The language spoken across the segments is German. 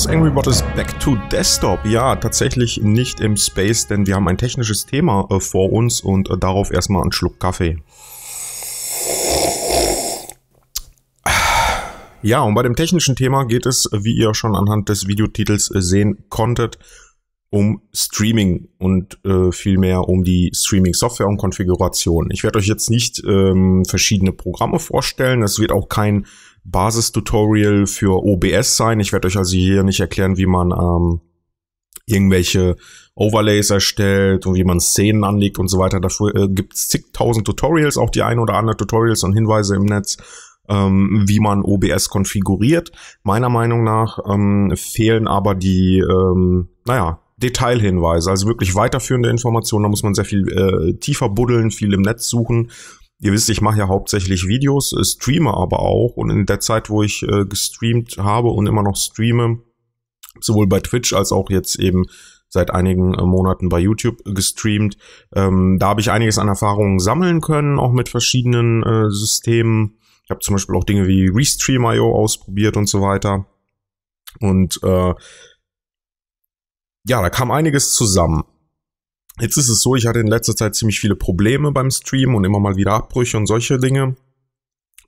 das Angry Bot ist back to Desktop. Ja, tatsächlich nicht im Space, denn wir haben ein technisches Thema äh, vor uns und äh, darauf erstmal einen Schluck Kaffee. Ja, und bei dem technischen Thema geht es, wie ihr schon anhand des Videotitels äh, sehen konntet, um Streaming und äh, vielmehr um die Streaming-Software und Konfiguration. Ich werde euch jetzt nicht ähm, verschiedene Programme vorstellen. Es wird auch kein Basistutorial für OBS sein. Ich werde euch also hier nicht erklären, wie man ähm, irgendwelche Overlays erstellt und wie man Szenen anlegt und so weiter. Dafür äh, gibt es zigtausend Tutorials, auch die ein oder andere Tutorials und Hinweise im Netz, ähm, wie man OBS konfiguriert. Meiner Meinung nach ähm, fehlen aber die, ähm, naja, Detailhinweise, also wirklich weiterführende Informationen. Da muss man sehr viel äh, tiefer buddeln, viel im Netz suchen Ihr wisst, ich mache ja hauptsächlich Videos, äh, streame aber auch. Und in der Zeit, wo ich äh, gestreamt habe und immer noch streame, sowohl bei Twitch als auch jetzt eben seit einigen äh, Monaten bei YouTube äh, gestreamt. Ähm, da habe ich einiges an Erfahrungen sammeln können, auch mit verschiedenen äh, Systemen. Ich habe zum Beispiel auch Dinge wie Restream.io ausprobiert und so weiter. Und äh, ja, da kam einiges zusammen. Jetzt ist es so, ich hatte in letzter Zeit ziemlich viele Probleme beim Stream und immer mal wieder Abbrüche und solche Dinge.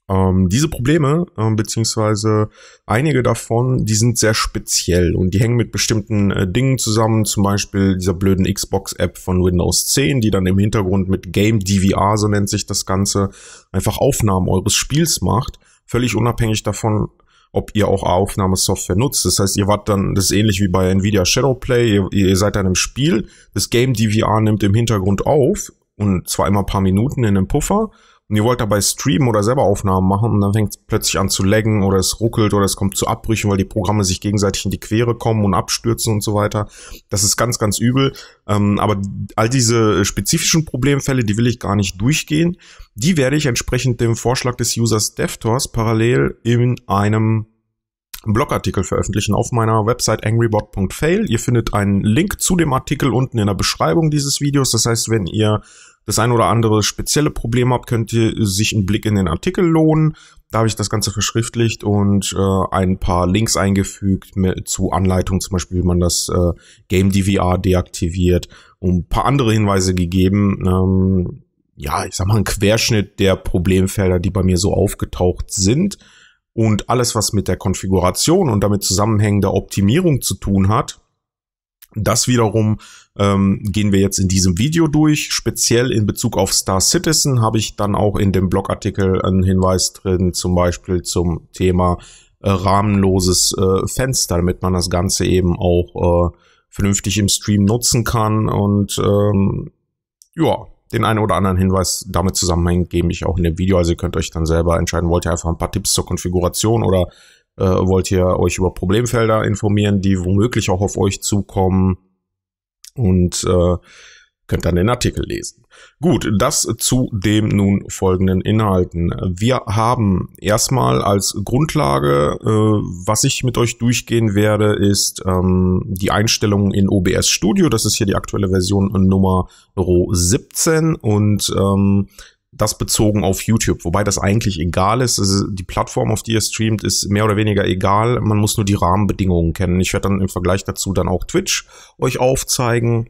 Ähm, diese Probleme, äh, beziehungsweise einige davon, die sind sehr speziell und die hängen mit bestimmten äh, Dingen zusammen, zum Beispiel dieser blöden Xbox-App von Windows 10, die dann im Hintergrund mit Game DVR, so nennt sich das Ganze, einfach Aufnahmen eures Spiels macht, völlig unabhängig davon, ob ihr auch Aufnahmesoftware nutzt. Das heißt, ihr wart dann, das ist ähnlich wie bei Nvidia Shadowplay, ihr, ihr seid dann im Spiel, das Game DVR nimmt im Hintergrund auf und zwar immer ein paar Minuten in einem Puffer und ihr wollt dabei streamen oder selber Aufnahmen machen und dann fängt es plötzlich an zu laggen oder es ruckelt oder es kommt zu Abbrüchen, weil die Programme sich gegenseitig in die Quere kommen und abstürzen und so weiter. Das ist ganz, ganz übel. Ähm, aber all diese spezifischen Problemfälle, die will ich gar nicht durchgehen. Die werde ich entsprechend dem Vorschlag des Users DevTors parallel in einem Blogartikel veröffentlichen auf meiner Website angrybot.fail. Ihr findet einen Link zu dem Artikel unten in der Beschreibung dieses Videos. Das heißt, wenn ihr das ein oder andere spezielle Problem habt, könnt ihr sich einen Blick in den Artikel lohnen. Da habe ich das Ganze verschriftlicht und äh, ein paar Links eingefügt mit, zu Anleitungen, zum Beispiel, wie man das äh, Game DVR deaktiviert und ein paar andere Hinweise gegeben. Ähm, ja, ich sag mal, ein Querschnitt der Problemfelder, die bei mir so aufgetaucht sind. Und alles, was mit der Konfiguration und damit zusammenhängender Optimierung zu tun hat, das wiederum ähm, gehen wir jetzt in diesem Video durch. Speziell in Bezug auf Star Citizen habe ich dann auch in dem Blogartikel einen Hinweis drin, zum Beispiel zum Thema äh, rahmenloses äh, Fenster, damit man das Ganze eben auch äh, vernünftig im Stream nutzen kann. Und ähm, ja, den einen oder anderen Hinweis damit zusammenhängend gebe ich auch in dem Video. Also ihr könnt euch dann selber entscheiden, wollt ihr einfach ein paar Tipps zur Konfiguration oder äh, wollt ihr euch über Problemfelder informieren, die womöglich auch auf euch zukommen und äh, könnt dann den Artikel lesen. Gut, das zu dem nun folgenden Inhalten. Wir haben erstmal als Grundlage, äh, was ich mit euch durchgehen werde, ist ähm, die Einstellungen in OBS Studio. Das ist hier die aktuelle Version Nummer 17 und ähm, das bezogen auf YouTube, wobei das eigentlich egal ist. Also die Plattform, auf die ihr streamt, ist mehr oder weniger egal. Man muss nur die Rahmenbedingungen kennen. Ich werde dann im Vergleich dazu dann auch Twitch euch aufzeigen.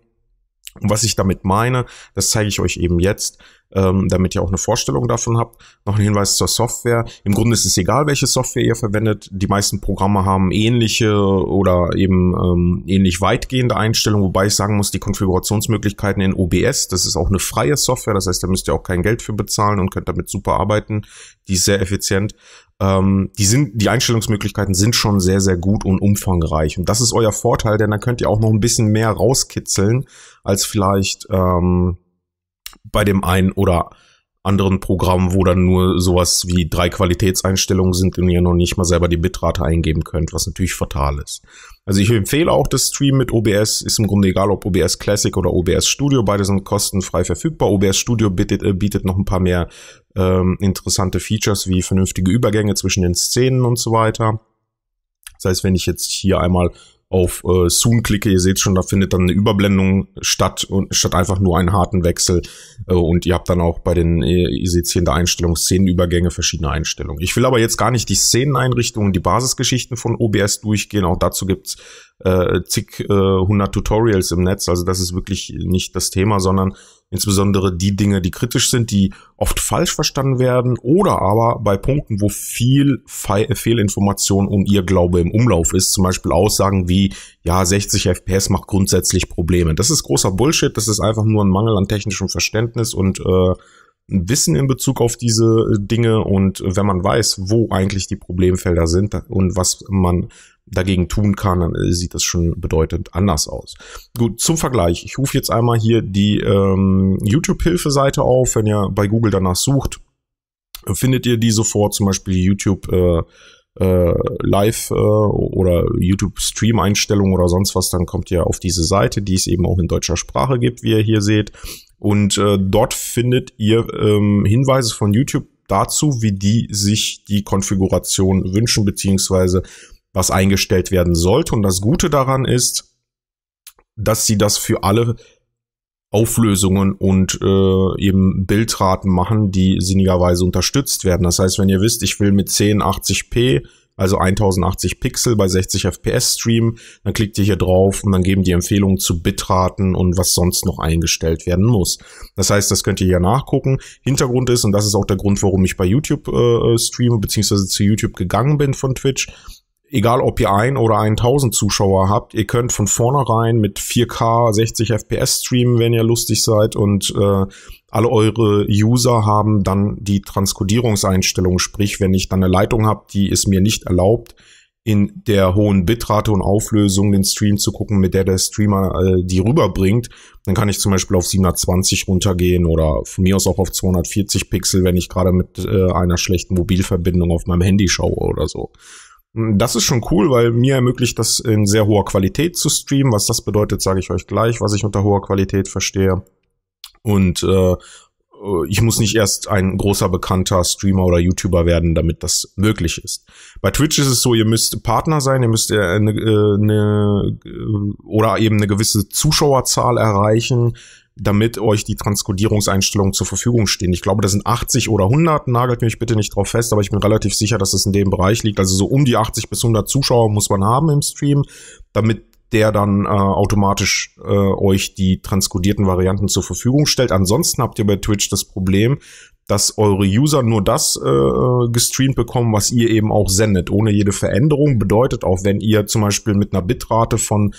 Und was ich damit meine, das zeige ich euch eben jetzt ähm, damit ihr auch eine Vorstellung davon habt. Noch ein Hinweis zur Software. Im Grunde ist es egal, welche Software ihr verwendet. Die meisten Programme haben ähnliche oder eben ähm, ähnlich weitgehende Einstellungen, wobei ich sagen muss, die Konfigurationsmöglichkeiten in OBS, das ist auch eine freie Software, das heißt, da müsst ihr auch kein Geld für bezahlen und könnt damit super arbeiten. Die ist sehr effizient ähm, die sind, die Einstellungsmöglichkeiten sind schon sehr, sehr gut und umfangreich. Und das ist euer Vorteil, denn da könnt ihr auch noch ein bisschen mehr rauskitzeln, als vielleicht ähm, bei dem einen oder anderen Programm, wo dann nur sowas wie drei Qualitätseinstellungen sind und ihr noch nicht mal selber die Bitrate eingeben könnt, was natürlich fatal ist. Also ich empfehle auch das Stream mit OBS, ist im Grunde egal, ob OBS Classic oder OBS Studio, beide sind kostenfrei verfügbar. OBS Studio bietet, äh, bietet noch ein paar mehr ähm, interessante Features wie vernünftige Übergänge zwischen den Szenen und so weiter. Das heißt, wenn ich jetzt hier einmal auf äh, Soon klicke, ihr seht schon, da findet dann eine Überblendung statt und statt einfach nur einen harten Wechsel. Äh, und ihr habt dann auch bei den, äh, ihr seht hier in der Einstellung Szenenübergänge, verschiedene Einstellungen. Ich will aber jetzt gar nicht die Szeneneinrichtungen, die Basisgeschichten von OBS durchgehen. Auch dazu gibt's äh, zig äh, hundert äh, Tutorials im Netz. Also das ist wirklich nicht das Thema, sondern Insbesondere die Dinge, die kritisch sind, die oft falsch verstanden werden oder aber bei Punkten, wo viel Fehlinformation und ihr Glaube im Umlauf ist. Zum Beispiel Aussagen wie, ja, 60 FPS macht grundsätzlich Probleme. Das ist großer Bullshit. Das ist einfach nur ein Mangel an technischem Verständnis und äh, Wissen in Bezug auf diese äh, Dinge und wenn man weiß, wo eigentlich die Problemfelder sind und was man dagegen tun kann, dann äh, sieht das schon bedeutend anders aus. Gut, zum Vergleich. Ich rufe jetzt einmal hier die ähm, youtube hilfeseite auf. Wenn ihr bei Google danach sucht, findet ihr die sofort, zum Beispiel YouTube äh, äh, Live äh, oder YouTube Stream Einstellung oder sonst was, dann kommt ihr auf diese Seite, die es eben auch in deutscher Sprache gibt, wie ihr hier seht. Und äh, dort findet ihr ähm, Hinweise von YouTube dazu, wie die sich die Konfiguration wünschen, beziehungsweise was eingestellt werden sollte. Und das Gute daran ist, dass sie das für alle Auflösungen und äh, eben Bildraten machen, die sinnigerweise unterstützt werden. Das heißt, wenn ihr wisst, ich will mit 1080p, also 1080 Pixel bei 60 FPS streamen, dann klickt ihr hier drauf und dann geben die Empfehlungen zu Bitraten und was sonst noch eingestellt werden muss. Das heißt, das könnt ihr hier nachgucken. Hintergrund ist, und das ist auch der Grund, warum ich bei YouTube äh, streame, beziehungsweise zu YouTube gegangen bin von Twitch, egal ob ihr ein oder 1000 Zuschauer habt, ihr könnt von vornherein mit 4K 60 FPS streamen, wenn ihr lustig seid und äh, alle eure User haben dann die Transkodierungseinstellung, sprich, wenn ich dann eine Leitung habe, die es mir nicht erlaubt, in der hohen Bitrate und Auflösung den Stream zu gucken, mit der der Streamer äh, die rüberbringt, dann kann ich zum Beispiel auf 720 runtergehen oder von mir aus auch auf 240 Pixel, wenn ich gerade mit äh, einer schlechten Mobilverbindung auf meinem Handy schaue oder so. Hm, das ist schon cool, weil mir ermöglicht das in sehr hoher Qualität zu streamen. Was das bedeutet, sage ich euch gleich, was ich unter hoher Qualität verstehe. Und äh, ich muss nicht erst ein großer bekannter Streamer oder YouTuber werden, damit das möglich ist. Bei Twitch ist es so, ihr müsst Partner sein, ihr müsst äh, eine, äh, eine äh, oder eben eine gewisse Zuschauerzahl erreichen, damit euch die Transkodierungseinstellungen zur Verfügung stehen. Ich glaube, das sind 80 oder 100, nagelt mich bitte nicht drauf fest, aber ich bin relativ sicher, dass es in dem Bereich liegt. Also so um die 80 bis 100 Zuschauer muss man haben im Stream, damit der dann äh, automatisch äh, euch die transkodierten Varianten zur Verfügung stellt. Ansonsten habt ihr bei Twitch das Problem, dass eure User nur das äh, gestreamt bekommen, was ihr eben auch sendet, ohne jede Veränderung. Bedeutet auch, wenn ihr zum Beispiel mit einer Bitrate von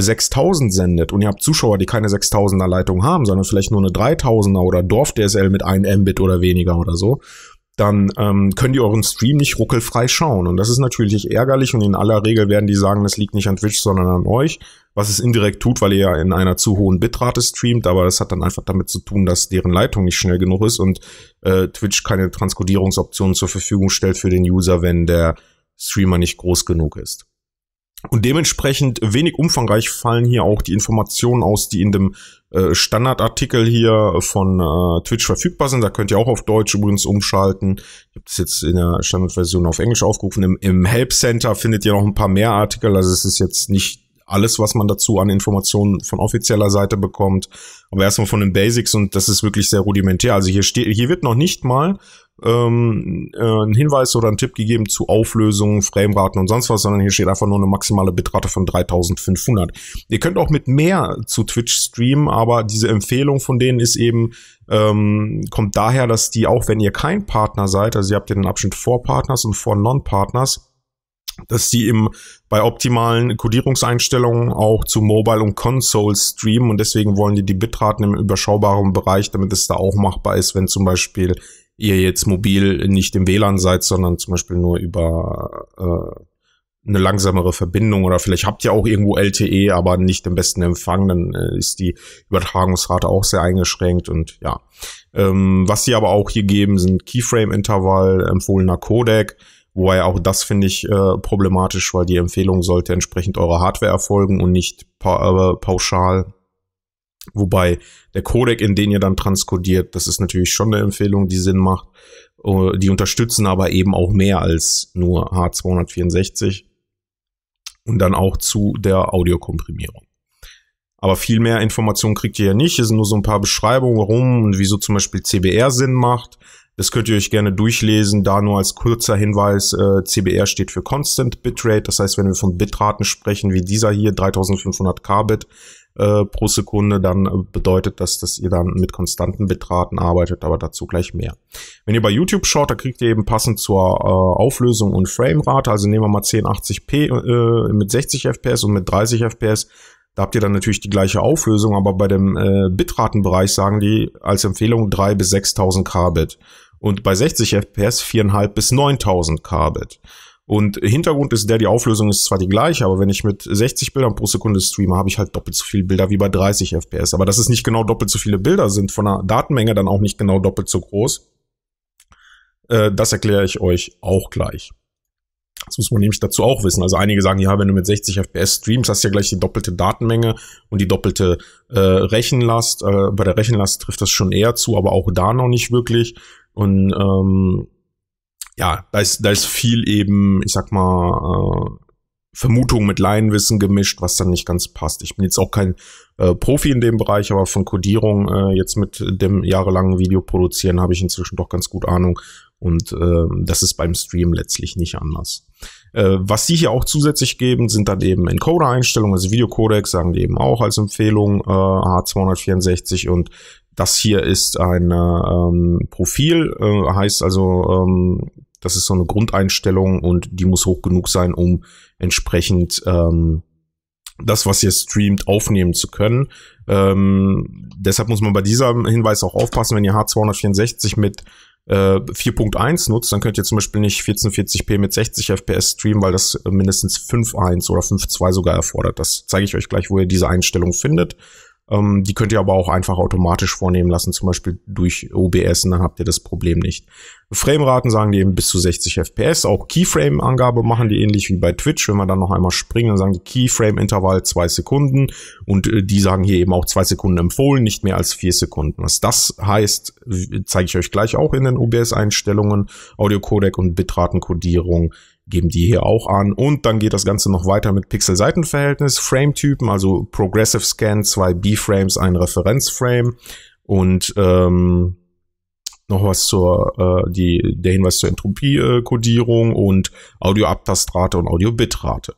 6000 sendet und ihr habt Zuschauer, die keine 6000er Leitung haben, sondern vielleicht nur eine 3000er oder Dorf-DSL mit 1 Mbit oder weniger oder so, dann ähm, könnt ihr euren Stream nicht ruckelfrei schauen. Und das ist natürlich ärgerlich und in aller Regel werden die sagen, das liegt nicht an Twitch, sondern an euch, was es indirekt tut, weil ihr ja in einer zu hohen Bitrate streamt, aber das hat dann einfach damit zu tun, dass deren Leitung nicht schnell genug ist und äh, Twitch keine Transkodierungsoptionen zur Verfügung stellt für den User, wenn der Streamer nicht groß genug ist. Und dementsprechend wenig umfangreich fallen hier auch die Informationen aus, die in dem äh, Standardartikel hier von äh, Twitch verfügbar sind. Da könnt ihr auch auf Deutsch übrigens umschalten. Ich habe das jetzt in der Standardversion auf Englisch aufgerufen. Im, Im Help Center findet ihr noch ein paar mehr Artikel. Also es ist jetzt nicht alles, was man dazu an Informationen von offizieller Seite bekommt. Aber erstmal von den Basics und das ist wirklich sehr rudimentär. Also hier steht, hier wird noch nicht mal ähm, äh, ein Hinweis oder ein Tipp gegeben zu Auflösungen, Frameraten und sonst was, sondern hier steht einfach nur eine maximale Bitrate von 3500. Ihr könnt auch mit mehr zu Twitch streamen, aber diese Empfehlung von denen ist eben, ähm, kommt daher, dass die auch, wenn ihr kein Partner seid, also ihr habt ja den Abschnitt vor Partners und vor Non-Partners, dass die im, bei optimalen Codierungseinstellungen auch zu Mobile und Console streamen und deswegen wollen die die Bitraten im überschaubaren Bereich, damit es da auch machbar ist, wenn zum Beispiel ihr jetzt mobil nicht im WLAN seid, sondern zum Beispiel nur über äh, eine langsamere Verbindung oder vielleicht habt ihr auch irgendwo LTE, aber nicht den besten Empfang, dann äh, ist die Übertragungsrate auch sehr eingeschränkt und ja. Ähm, was sie aber auch hier geben, sind Keyframe-Intervall, empfohlener Codec, Wobei auch das finde ich äh, problematisch, weil die Empfehlung sollte entsprechend eurer Hardware erfolgen und nicht pa äh, pauschal. Wobei der Codec, in den ihr dann transkodiert, das ist natürlich schon eine Empfehlung, die Sinn macht. Äh, die unterstützen aber eben auch mehr als nur H264 und dann auch zu der Audiokomprimierung. Aber viel mehr Informationen kriegt ihr ja nicht. Es sind nur so ein paar Beschreibungen, warum und wieso zum Beispiel CBR Sinn macht, das könnt ihr euch gerne durchlesen. Da nur als kurzer Hinweis, äh, CBR steht für Constant Bitrate. Das heißt, wenn wir von Bitraten sprechen, wie dieser hier, 3500 Kbit äh, pro Sekunde, dann äh, bedeutet das, dass ihr dann mit konstanten Bitraten arbeitet, aber dazu gleich mehr. Wenn ihr bei YouTube schaut, da kriegt ihr eben passend zur äh, Auflösung und Framerate, also nehmen wir mal 1080p äh, mit 60 FPS und mit 30 FPS, da habt ihr dann natürlich die gleiche Auflösung, aber bei dem äh, Bitratenbereich sagen die als Empfehlung 3 bis 6000 Kbit und bei 60 FPS 4.5 bis 9000 Kbit. Und Hintergrund ist der, die Auflösung ist zwar die gleiche, aber wenn ich mit 60 Bildern pro Sekunde streame, habe ich halt doppelt so viele Bilder wie bei 30 FPS. Aber dass es nicht genau doppelt so viele Bilder sind, von der Datenmenge dann auch nicht genau doppelt so groß, äh, das erkläre ich euch auch gleich. Das muss man nämlich dazu auch wissen. Also einige sagen, ja, wenn du mit 60 FPS streamst, hast du ja gleich die doppelte Datenmenge und die doppelte äh, Rechenlast. Äh, bei der Rechenlast trifft das schon eher zu, aber auch da noch nicht wirklich. Und ähm, ja, da ist, da ist viel eben, ich sag mal, äh, Vermutung mit Laienwissen gemischt, was dann nicht ganz passt. Ich bin jetzt auch kein äh, Profi in dem Bereich, aber von Codierung äh, jetzt mit dem jahrelangen Video produzieren habe ich inzwischen doch ganz gut Ahnung. Und äh, das ist beim Stream letztlich nicht anders. Äh, was die hier auch zusätzlich geben, sind dann eben Encoder-Einstellungen, also Videocodecs sagen die eben auch als Empfehlung, äh, H264 und das hier ist ein ähm, Profil, äh, heißt also, ähm, das ist so eine Grundeinstellung und die muss hoch genug sein, um entsprechend ähm, das, was ihr streamt, aufnehmen zu können. Ähm, deshalb muss man bei diesem Hinweis auch aufpassen, wenn ihr H264 mit 4.1 äh, nutzt, dann könnt ihr zum Beispiel nicht 1440p mit 60 FPS streamen, weil das äh, mindestens 5.1 oder 5.2 sogar erfordert. Das zeige ich euch gleich, wo ihr diese Einstellung findet. Ähm, die könnt ihr aber auch einfach automatisch vornehmen lassen, zum Beispiel durch OBS, und dann habt ihr das Problem nicht. Frameraten sagen die eben bis zu 60 FPS. Auch Keyframe-Angabe machen die ähnlich wie bei Twitch. Wenn wir dann noch einmal springen, dann sagen die Keyframe-Intervall zwei Sekunden. Und äh, die sagen hier eben auch zwei Sekunden empfohlen, nicht mehr als vier Sekunden. Was das heißt, zeige ich euch gleich auch in den OBS-Einstellungen, Audio-Codec und Bitratenkodierung geben die hier auch an. Und dann geht das Ganze noch weiter mit Pixel-Seitenverhältnis, Frame-Typen, also Progressive Scan, zwei B-Frames, ein Referenzframe und ähm, noch was zur äh, die, der Hinweis zur Entropie-Kodierung äh, und Audio-Abtastrate und Audio-Bitrate.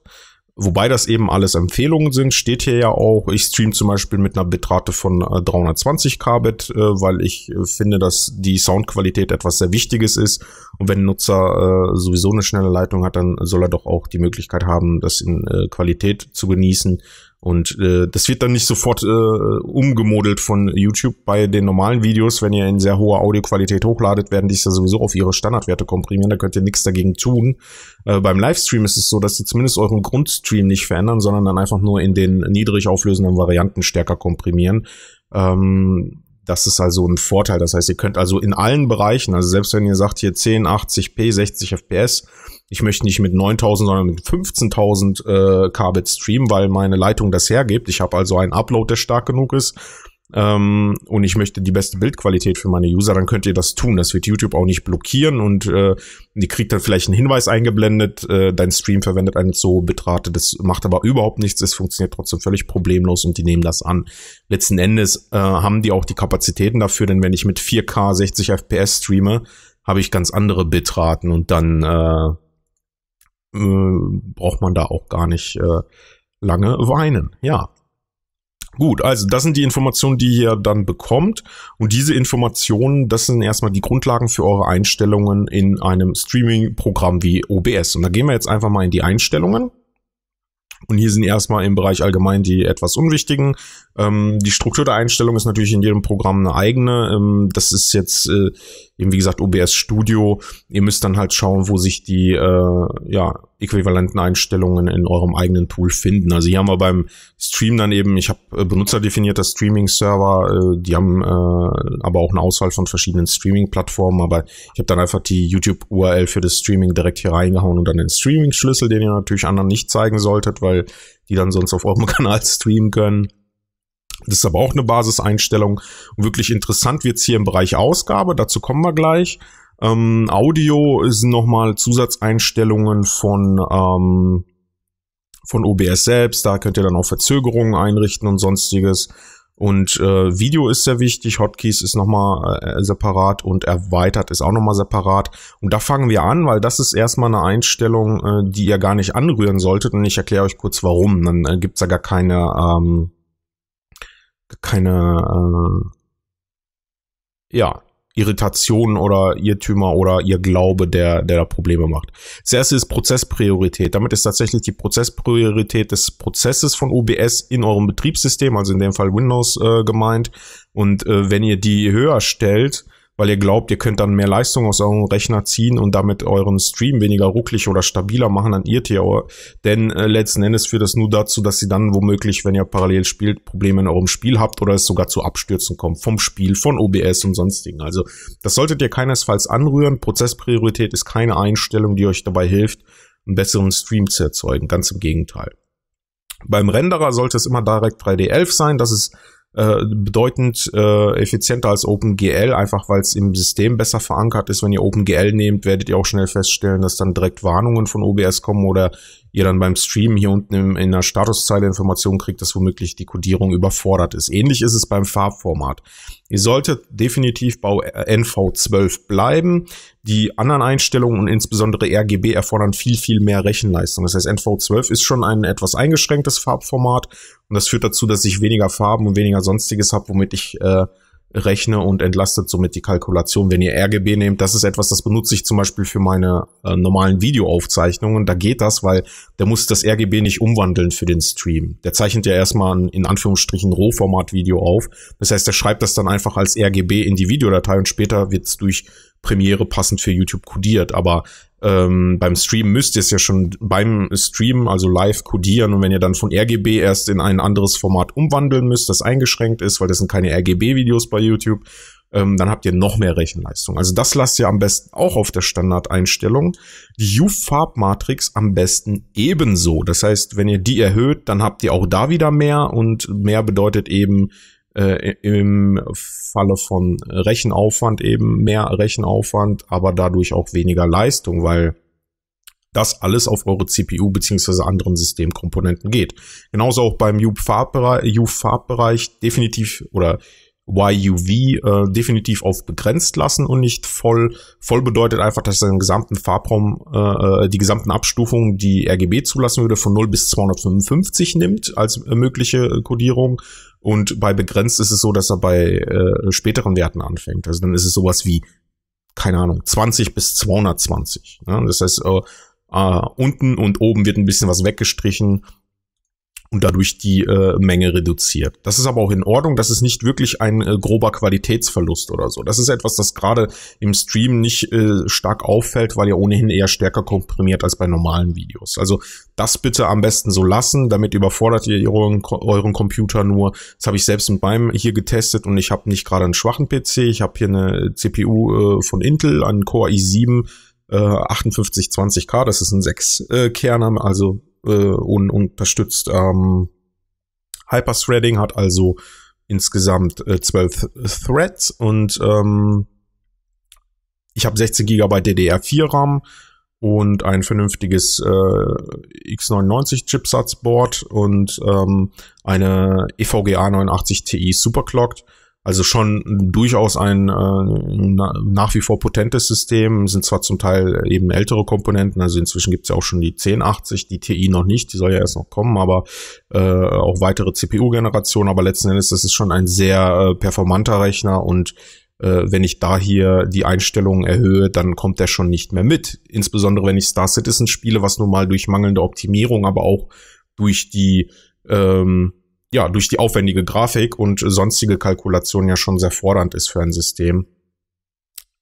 Wobei das eben alles Empfehlungen sind, steht hier ja auch. Ich stream zum Beispiel mit einer Bitrate von 320 äh, Kbit, äh, weil ich äh, finde, dass die Soundqualität etwas sehr Wichtiges ist. Und wenn ein Nutzer sowieso eine schnelle Leitung hat, dann soll er doch auch die Möglichkeit haben, das in Qualität zu genießen. Und äh, das wird dann nicht sofort äh, umgemodelt von YouTube. Bei den normalen Videos, wenn ihr in sehr hoher Audioqualität hochladet, werden die es ja sowieso auf ihre Standardwerte komprimieren. Da könnt ihr nichts dagegen tun. Äh, beim Livestream ist es so, dass sie zumindest euren Grundstream nicht verändern, sondern dann einfach nur in den niedrig auflösenden Varianten stärker komprimieren. Ähm, das ist also ein Vorteil. Das heißt, ihr könnt also in allen Bereichen, also selbst wenn ihr sagt hier 1080p, 60 FPS, ich möchte nicht mit 9000, sondern mit 15000 äh, Kbit streamen, weil meine Leitung das hergibt. Ich habe also einen Upload, der stark genug ist. Ähm, und ich möchte die beste Bildqualität für meine User, dann könnt ihr das tun. Das wird YouTube auch nicht blockieren und äh, ihr kriegt dann vielleicht einen Hinweis eingeblendet, äh, dein Stream verwendet einen zu hohe Bitrate, das macht aber überhaupt nichts, es funktioniert trotzdem völlig problemlos und die nehmen das an. Letzten Endes äh, haben die auch die Kapazitäten dafür, denn wenn ich mit 4K 60 FPS streame, habe ich ganz andere Bitraten und dann äh, äh, braucht man da auch gar nicht äh, lange weinen. Ja. Gut, also das sind die Informationen, die ihr dann bekommt. Und diese Informationen, das sind erstmal die Grundlagen für eure Einstellungen in einem Streaming-Programm wie OBS. Und da gehen wir jetzt einfach mal in die Einstellungen. Und hier sind erstmal im Bereich allgemein die etwas unwichtigen. Ähm, die Struktur der Einstellung ist natürlich in jedem Programm eine eigene. Ähm, das ist jetzt äh, eben wie gesagt OBS Studio. Ihr müsst dann halt schauen, wo sich die äh, ja, äquivalenten Einstellungen in eurem eigenen Tool finden. Also hier haben wir beim Stream dann eben, ich habe äh, benutzerdefinierte Streaming-Server, äh, die haben äh, aber auch eine Auswahl von verschiedenen Streaming-Plattformen, aber ich habe dann einfach die YouTube-URL für das Streaming direkt hier reingehauen und dann den Streaming-Schlüssel, den ihr natürlich anderen nicht zeigen solltet, weil die dann sonst auf eurem Kanal streamen können. Das ist aber auch eine Basiseinstellung. Und wirklich interessant wird's hier im Bereich Ausgabe, dazu kommen wir gleich. Ähm, Audio sind nochmal Zusatzeinstellungen von, ähm, von OBS selbst. Da könnt ihr dann auch Verzögerungen einrichten und sonstiges. Und äh, Video ist sehr wichtig, Hotkeys ist nochmal äh, separat und erweitert ist auch nochmal separat. Und da fangen wir an, weil das ist erstmal eine Einstellung, äh, die ihr gar nicht anrühren solltet. Und ich erkläre euch kurz warum. Dann äh, gibt's da gar keine, ähm, keine, äh, ja, Irritation oder Irrtümer oder ihr Glaube, der, der da Probleme macht. Das erste ist Prozesspriorität. Damit ist tatsächlich die Prozesspriorität des Prozesses von OBS in eurem Betriebssystem, also in dem Fall Windows, äh, gemeint. Und äh, wenn ihr die höher stellt, weil ihr glaubt, ihr könnt dann mehr Leistung aus eurem Rechner ziehen und damit euren Stream weniger rucklig oder stabiler machen, dann irrt ihr. Denn äh, letzten Endes führt das nur dazu, dass ihr dann womöglich, wenn ihr parallel spielt, Probleme in eurem Spiel habt oder es sogar zu Abstürzen kommt vom Spiel, von OBS und sonstigen. Also das solltet ihr keinesfalls anrühren. Prozesspriorität ist keine Einstellung, die euch dabei hilft, einen besseren Stream zu erzeugen. Ganz im Gegenteil. Beim Renderer sollte es immer direkt 3D11 sein. Das ist äh, bedeutend äh, effizienter als OpenGL, einfach weil es im System besser verankert ist. Wenn ihr OpenGL nehmt, werdet ihr auch schnell feststellen, dass dann direkt Warnungen von OBS kommen oder ihr dann beim Stream hier unten in, in der Statuszeile Informationen kriegt, dass womöglich die Codierung überfordert ist. Ähnlich ist es beim Farbformat. Ihr solltet definitiv bei NV12 bleiben. Die anderen Einstellungen und insbesondere RGB erfordern viel, viel mehr Rechenleistung. Das heißt, NV12 ist schon ein etwas eingeschränktes Farbformat und das führt dazu, dass ich weniger Farben und weniger Sonstiges habe, womit ich äh, rechne und entlastet somit die Kalkulation. Wenn ihr RGB nehmt, das ist etwas, das benutze ich zum Beispiel für meine äh, normalen Videoaufzeichnungen. Da geht das, weil der muss das RGB nicht umwandeln für den Stream. Der zeichnet ja erstmal ein, in Anführungsstrichen Rohformat-Video auf. Das heißt, er schreibt das dann einfach als RGB in die Videodatei und später wird's durch Premiere passend für YouTube kodiert. Aber ähm, beim Stream müsst ihr es ja schon beim Stream, also live codieren und wenn ihr dann von RGB erst in ein anderes Format umwandeln müsst, das eingeschränkt ist, weil das sind keine RGB-Videos bei YouTube, ähm, dann habt ihr noch mehr Rechenleistung. Also das lasst ihr am besten auch auf der Standardeinstellung. Die u farb matrix am besten ebenso. Das heißt, wenn ihr die erhöht, dann habt ihr auch da wieder mehr und mehr bedeutet eben äh, im Falle von Rechenaufwand eben mehr Rechenaufwand, aber dadurch auch weniger Leistung, weil das alles auf eure CPU beziehungsweise anderen Systemkomponenten geht. Genauso auch beim U-Farbbereich definitiv oder YUV äh, definitiv auf begrenzt lassen und nicht voll. Voll bedeutet einfach, dass er den gesamten Farbraum, äh, äh, die gesamten Abstufungen, die RGB zulassen würde, von 0 bis 255 nimmt als äh, mögliche äh, Codierung. Und bei begrenzt ist es so, dass er bei äh, späteren Werten anfängt. Also dann ist es sowas wie, keine Ahnung, 20 bis 220. Ne? Das heißt, äh, äh, unten und oben wird ein bisschen was weggestrichen und dadurch die äh, Menge reduziert. Das ist aber auch in Ordnung. Das ist nicht wirklich ein äh, grober Qualitätsverlust oder so. Das ist etwas, das gerade im Stream nicht äh, stark auffällt, weil ihr ohnehin eher stärker komprimiert als bei normalen Videos. Also das bitte am besten so lassen. Damit überfordert ihr euren, euren Computer nur. Das habe ich selbst mit meinem hier getestet und ich habe nicht gerade einen schwachen PC. Ich habe hier eine CPU äh, von Intel, einen Core i7 äh, 5820K. Das ist ein 6-Kerner, äh, also äh, und unterstützt ähm, Hyper-Threading, hat also insgesamt äh, 12 Threads und ähm, ich habe 16 GB DDR4 RAM und ein vernünftiges äh, X99 chipsatz board und ähm, eine EVGA 89 Ti superclocked also schon durchaus ein äh, nach wie vor potentes System, sind zwar zum Teil eben ältere Komponenten, also inzwischen gibt's ja auch schon die 1080, die TI noch nicht, die soll ja erst noch kommen, aber äh, auch weitere CPU-Generationen, aber letzten Endes, das ist schon ein sehr äh, performanter Rechner und äh, wenn ich da hier die Einstellungen erhöhe, dann kommt der schon nicht mehr mit. Insbesondere wenn ich Star Citizen spiele, was nun mal durch mangelnde Optimierung, aber auch durch die ähm, ja, durch die aufwendige Grafik und sonstige Kalkulation ja schon sehr fordernd ist für ein System.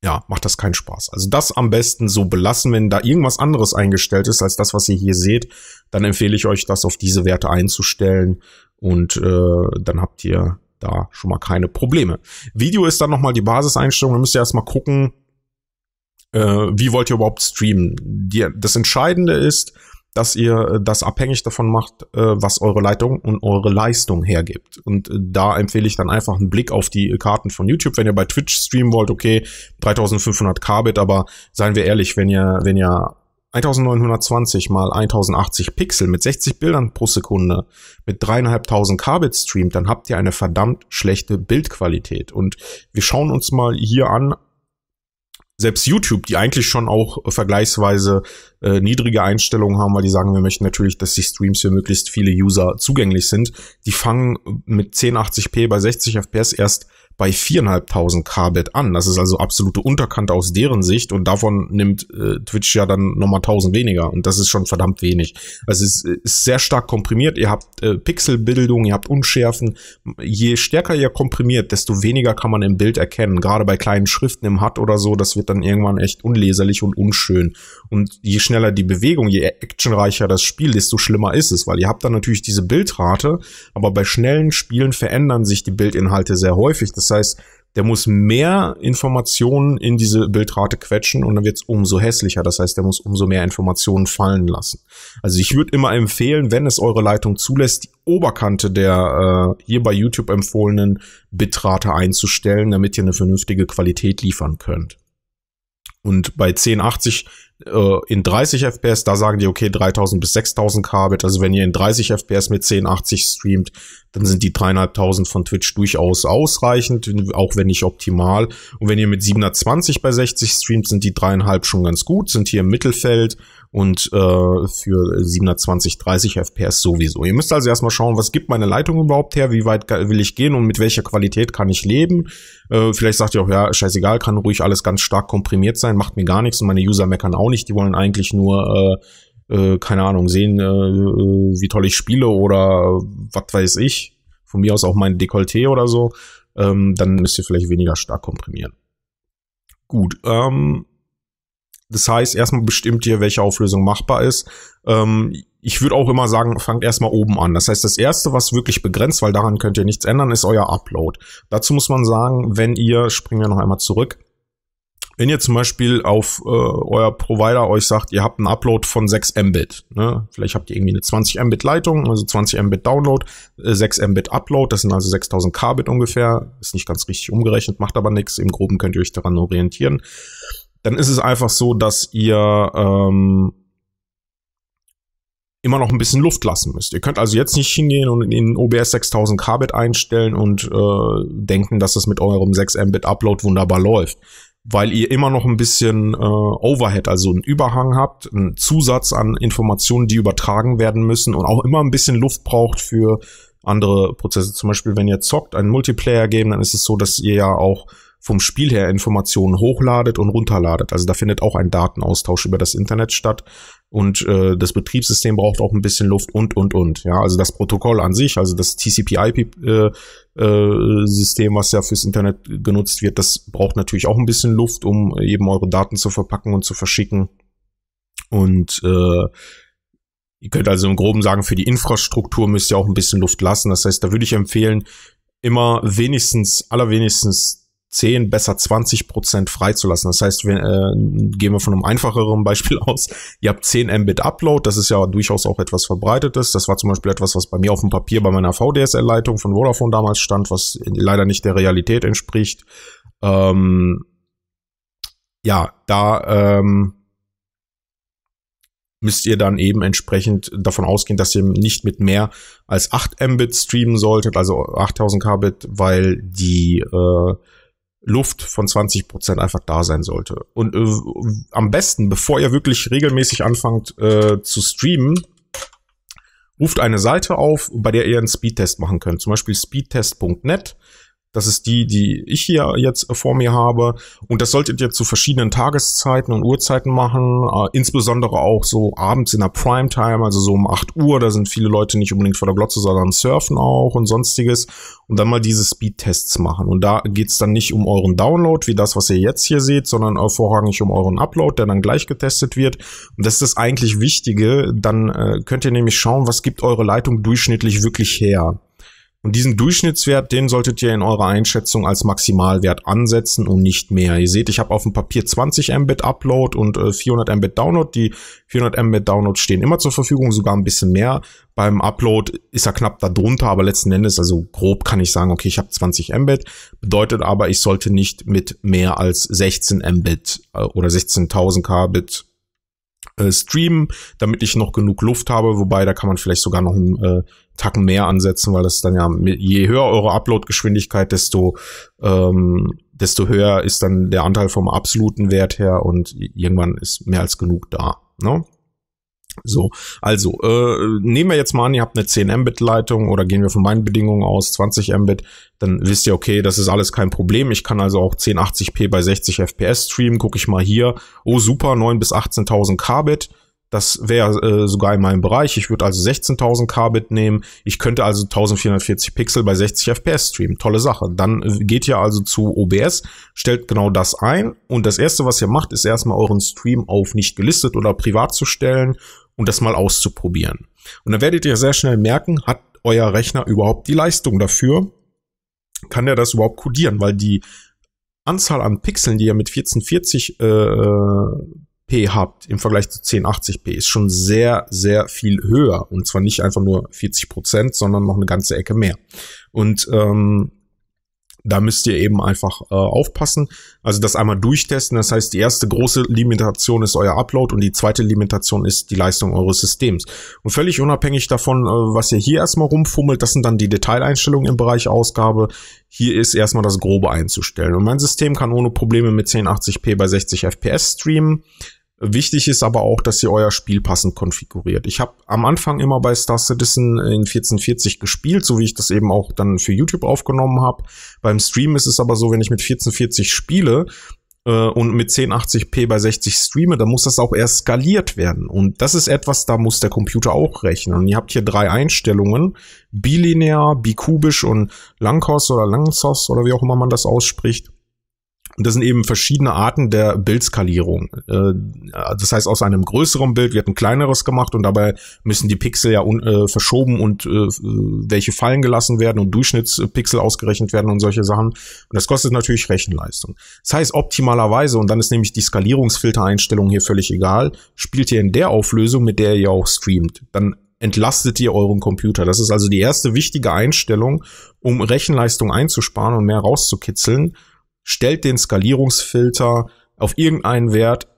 Ja, macht das keinen Spaß. Also das am besten so belassen, wenn da irgendwas anderes eingestellt ist als das, was ihr hier seht, dann empfehle ich euch, das auf diese Werte einzustellen und äh, dann habt ihr da schon mal keine Probleme. Video ist dann nochmal die Basiseinstellung, da müsst ihr erstmal gucken, äh, wie wollt ihr überhaupt streamen. Die, das Entscheidende ist, dass ihr äh, das abhängig davon macht, äh, was eure Leitung und eure Leistung hergibt. Und äh, da empfehle ich dann einfach einen Blick auf die Karten von YouTube. Wenn ihr bei Twitch streamen wollt, okay, 3500 Kbit, aber seien wir ehrlich, wenn ihr, wenn ihr 1920 mal 1080 Pixel mit 60 Bildern pro Sekunde mit dreieinhalbtausend Kbit streamt, dann habt ihr eine verdammt schlechte Bildqualität. Und wir schauen uns mal hier an, selbst YouTube, die eigentlich schon auch äh, vergleichsweise äh, niedrige Einstellungen haben, weil die sagen, wir möchten natürlich, dass die Streams für möglichst viele User zugänglich sind, die fangen mit 1080p bei 60 FPS erst bei 4.500 Kbit an. Das ist also absolute Unterkante aus deren Sicht und davon nimmt äh, Twitch ja dann nochmal 1000 weniger und das ist schon verdammt wenig. Also es ist, äh, ist sehr stark komprimiert. Ihr habt äh, Pixelbildung, ihr habt Unschärfen. Je stärker ihr komprimiert, desto weniger kann man im Bild erkennen. Gerade bei kleinen Schriften im HUD oder so, das wird dann irgendwann echt unleserlich und unschön. Und je schneller die Bewegung, je actionreicher das Spiel, desto schlimmer ist es, weil ihr habt dann natürlich diese Bildrate, aber bei schnellen Spielen verändern sich die Bildinhalte sehr häufig. Das heißt, der muss mehr Informationen in diese Bildrate quetschen und dann wird es umso hässlicher. Das heißt, der muss umso mehr Informationen fallen lassen. Also ich würde immer empfehlen, wenn es eure Leitung zulässt, die Oberkante der äh, hier bei YouTube empfohlenen Bitrate einzustellen, damit ihr eine vernünftige Qualität liefern könnt. Und bei 1080 äh, in 30 FPS, da sagen die, okay, 3000 bis 6000 Kbit. Also wenn ihr in 30 FPS mit 1080 streamt, dann sind die 3500 von Twitch durchaus ausreichend, auch wenn nicht optimal. Und wenn ihr mit 720 bei 60 streamt, sind die dreieinhalb schon ganz gut, sind hier im Mittelfeld und äh, für 720, 30 FPS sowieso. Ihr müsst also erstmal schauen, was gibt meine Leitung überhaupt her, wie weit will ich gehen und mit welcher Qualität kann ich leben. Äh, vielleicht sagt ihr auch, ja, scheißegal, kann ruhig alles ganz stark komprimiert sein, macht mir gar nichts und meine User meckern auch nicht. Die wollen eigentlich nur, äh, äh, keine Ahnung, sehen, äh, äh, wie toll ich spiele oder was weiß ich. Von mir aus auch mein Dekolleté oder so. Ähm, dann müsst ihr vielleicht weniger stark komprimieren. Gut, ähm, das heißt, erstmal bestimmt ihr, welche Auflösung machbar ist. Ähm, ich würde auch immer sagen, fangt erstmal oben an. Das heißt, das erste, was wirklich begrenzt, weil daran könnt ihr nichts ändern, ist euer Upload. Dazu muss man sagen, wenn ihr, springen wir noch einmal zurück, wenn ihr zum Beispiel auf äh, euer Provider euch sagt, ihr habt einen Upload von 6 Mbit, ne? vielleicht habt ihr irgendwie eine 20 Mbit Leitung, also 20 Mbit Download, 6 äh, Mbit Upload, das sind also 6000 Kbit ungefähr, ist nicht ganz richtig umgerechnet, macht aber nichts, im Groben könnt ihr euch daran orientieren. Dann ist es einfach so, dass ihr ähm, immer noch ein bisschen Luft lassen müsst. Ihr könnt also jetzt nicht hingehen und in OBS 6000 Kbit einstellen und äh, denken, dass das mit eurem 6 Mbit Upload wunderbar läuft weil ihr immer noch ein bisschen äh, Overhead, also einen Überhang habt, einen Zusatz an Informationen, die übertragen werden müssen und auch immer ein bisschen Luft braucht für andere Prozesse. Zum Beispiel, wenn ihr zockt, ein Multiplayer-Game, dann ist es so, dass ihr ja auch vom Spiel her Informationen hochladet und runterladet. Also da findet auch ein Datenaustausch über das Internet statt. Und äh, das Betriebssystem braucht auch ein bisschen Luft und, und, und. Ja, also das Protokoll an sich, also das tcp ip Äh, äh, System, was ja fürs Internet genutzt wird, das braucht natürlich auch ein bisschen Luft, um eben eure Daten zu verpacken und zu verschicken. Und äh, ihr könnt also im Groben sagen, für die Infrastruktur müsst ihr auch ein bisschen Luft lassen. Das heißt, da würde ich empfehlen, immer wenigstens, allerwenigstens 10, besser 20 Prozent freizulassen. Das heißt, wir, äh, gehen wir von einem einfacheren Beispiel aus. Ihr habt 10 Mbit Upload, das ist ja durchaus auch etwas verbreitetes. Das war zum Beispiel etwas, was bei mir auf dem Papier bei meiner VDSL-Leitung von Vodafone damals stand, was leider nicht der Realität entspricht. Ähm, ja, da ähm, müsst ihr dann eben entsprechend davon ausgehen, dass ihr nicht mit mehr als 8 Mbit streamen solltet, also 8000 Kbit, weil die äh, Luft von 20 Prozent einfach da sein sollte. Und äh, am besten, bevor ihr wirklich regelmäßig anfangt äh, zu streamen, ruft eine Seite auf, bei der ihr einen Speedtest machen könnt. Zum Beispiel speedtest.net. Das ist die, die ich hier jetzt äh, vor mir habe. Und das solltet ihr zu verschiedenen Tageszeiten und Uhrzeiten machen. Äh, insbesondere auch so abends in der Primetime, also so um 8 Uhr. Da sind viele Leute nicht unbedingt vor der Glotze, sondern surfen auch und sonstiges. Und dann mal diese Speedtests machen. Und da geht's dann nicht um euren Download, wie das, was ihr jetzt hier seht, sondern äh, vorrangig um euren Upload, der dann gleich getestet wird. Und das ist das eigentlich Wichtige. Dann äh, könnt ihr nämlich schauen, was gibt eure Leitung durchschnittlich wirklich her. Und diesen Durchschnittswert, den solltet ihr in eurer Einschätzung als Maximalwert ansetzen und nicht mehr. Ihr seht, ich habe auf dem Papier 20 Mbit Upload und äh, 400 Mbit Download. Die 400 Mbit Download stehen immer zur Verfügung, sogar ein bisschen mehr. Beim Upload ist er knapp darunter, aber letzten Endes, also grob kann ich sagen, okay, ich habe 20 Mbit. Bedeutet aber, ich sollte nicht mit mehr als 16 Mbit äh, oder 16.000 Kbit äh, streamen, damit ich noch genug Luft habe, wobei da kann man vielleicht sogar noch ein... äh, Tacken mehr ansetzen, weil das dann ja, je höher eure Upload-Geschwindigkeit, desto, ähm, desto höher ist dann der Anteil vom absoluten Wert her und irgendwann ist mehr als genug da. Ne? So, also äh, nehmen wir jetzt mal an, ihr habt eine 10 Mbit-Leitung oder gehen wir von meinen Bedingungen aus 20 Mbit, dann wisst ihr, okay, das ist alles kein Problem. Ich kann also auch 1080p bei 60 FPS streamen. Gucke ich mal hier, oh super, 9 bis 18.000 Kbit das wäre äh, sogar in meinem Bereich. Ich würde also 16.000 Kbit nehmen. Ich könnte also 1440 Pixel bei 60 FPS streamen. Tolle Sache. Dann äh, geht ihr also zu OBS, stellt genau das ein und das erste, was ihr macht, ist erstmal euren Stream auf nicht gelistet oder privat zu stellen und das mal auszuprobieren. Und dann werdet ihr sehr schnell merken, hat euer Rechner überhaupt die Leistung dafür? Kann er das überhaupt codieren? Weil die Anzahl an Pixeln, die ihr mit 1440 äh, äh 1080p habt im Vergleich zu 1080p ist schon sehr, sehr viel höher. Und zwar nicht einfach nur 40 Prozent, sondern noch eine ganze Ecke mehr. Und ähm, da müsst ihr eben einfach äh, aufpassen. Also das einmal durchtesten. Das heißt, die erste große Limitation ist euer Upload und die zweite Limitation ist die Leistung eures Systems. Und völlig unabhängig davon, äh, was ihr hier erstmal rumfummelt, das sind dann die Detaileinstellungen im Bereich Ausgabe. Hier ist erstmal das Grobe einzustellen. Und mein System kann ohne Probleme mit 1080p bei 60 FPS streamen. Wichtig ist aber auch, dass ihr euer Spiel passend konfiguriert. Ich habe am Anfang immer bei Star Citizen in 1440 gespielt, so wie ich das eben auch dann für YouTube aufgenommen habe. Beim Stream ist es aber so, wenn ich mit 1440 spiele, äh, und mit 1080p bei 60 streame, dann muss das auch erst skaliert werden. Und das ist etwas, da muss der Computer auch rechnen. Und ihr habt hier drei Einstellungen, bilinear, bikubisch und Langhaus oder Langhaus oder wie auch immer man das ausspricht. Und das sind eben verschiedene Arten der Bildskalierung. Äh, das heißt, aus einem größeren Bild wird ein kleineres gemacht und dabei müssen die Pixel ja äh, verschoben und äh, welche fallen gelassen werden und Durchschnittspixel ausgerechnet werden und solche Sachen. Und das kostet natürlich Rechenleistung. Das heißt, optimalerweise, und dann ist nämlich die Skalierungsfiltereinstellung hier völlig egal, spielt ihr in der Auflösung, mit der ihr auch streamt. Dann entlastet ihr euren Computer. Das ist also die erste wichtige Einstellung, um Rechenleistung einzusparen und mehr rauszukitzeln stellt den Skalierungsfilter auf irgendeinen Wert,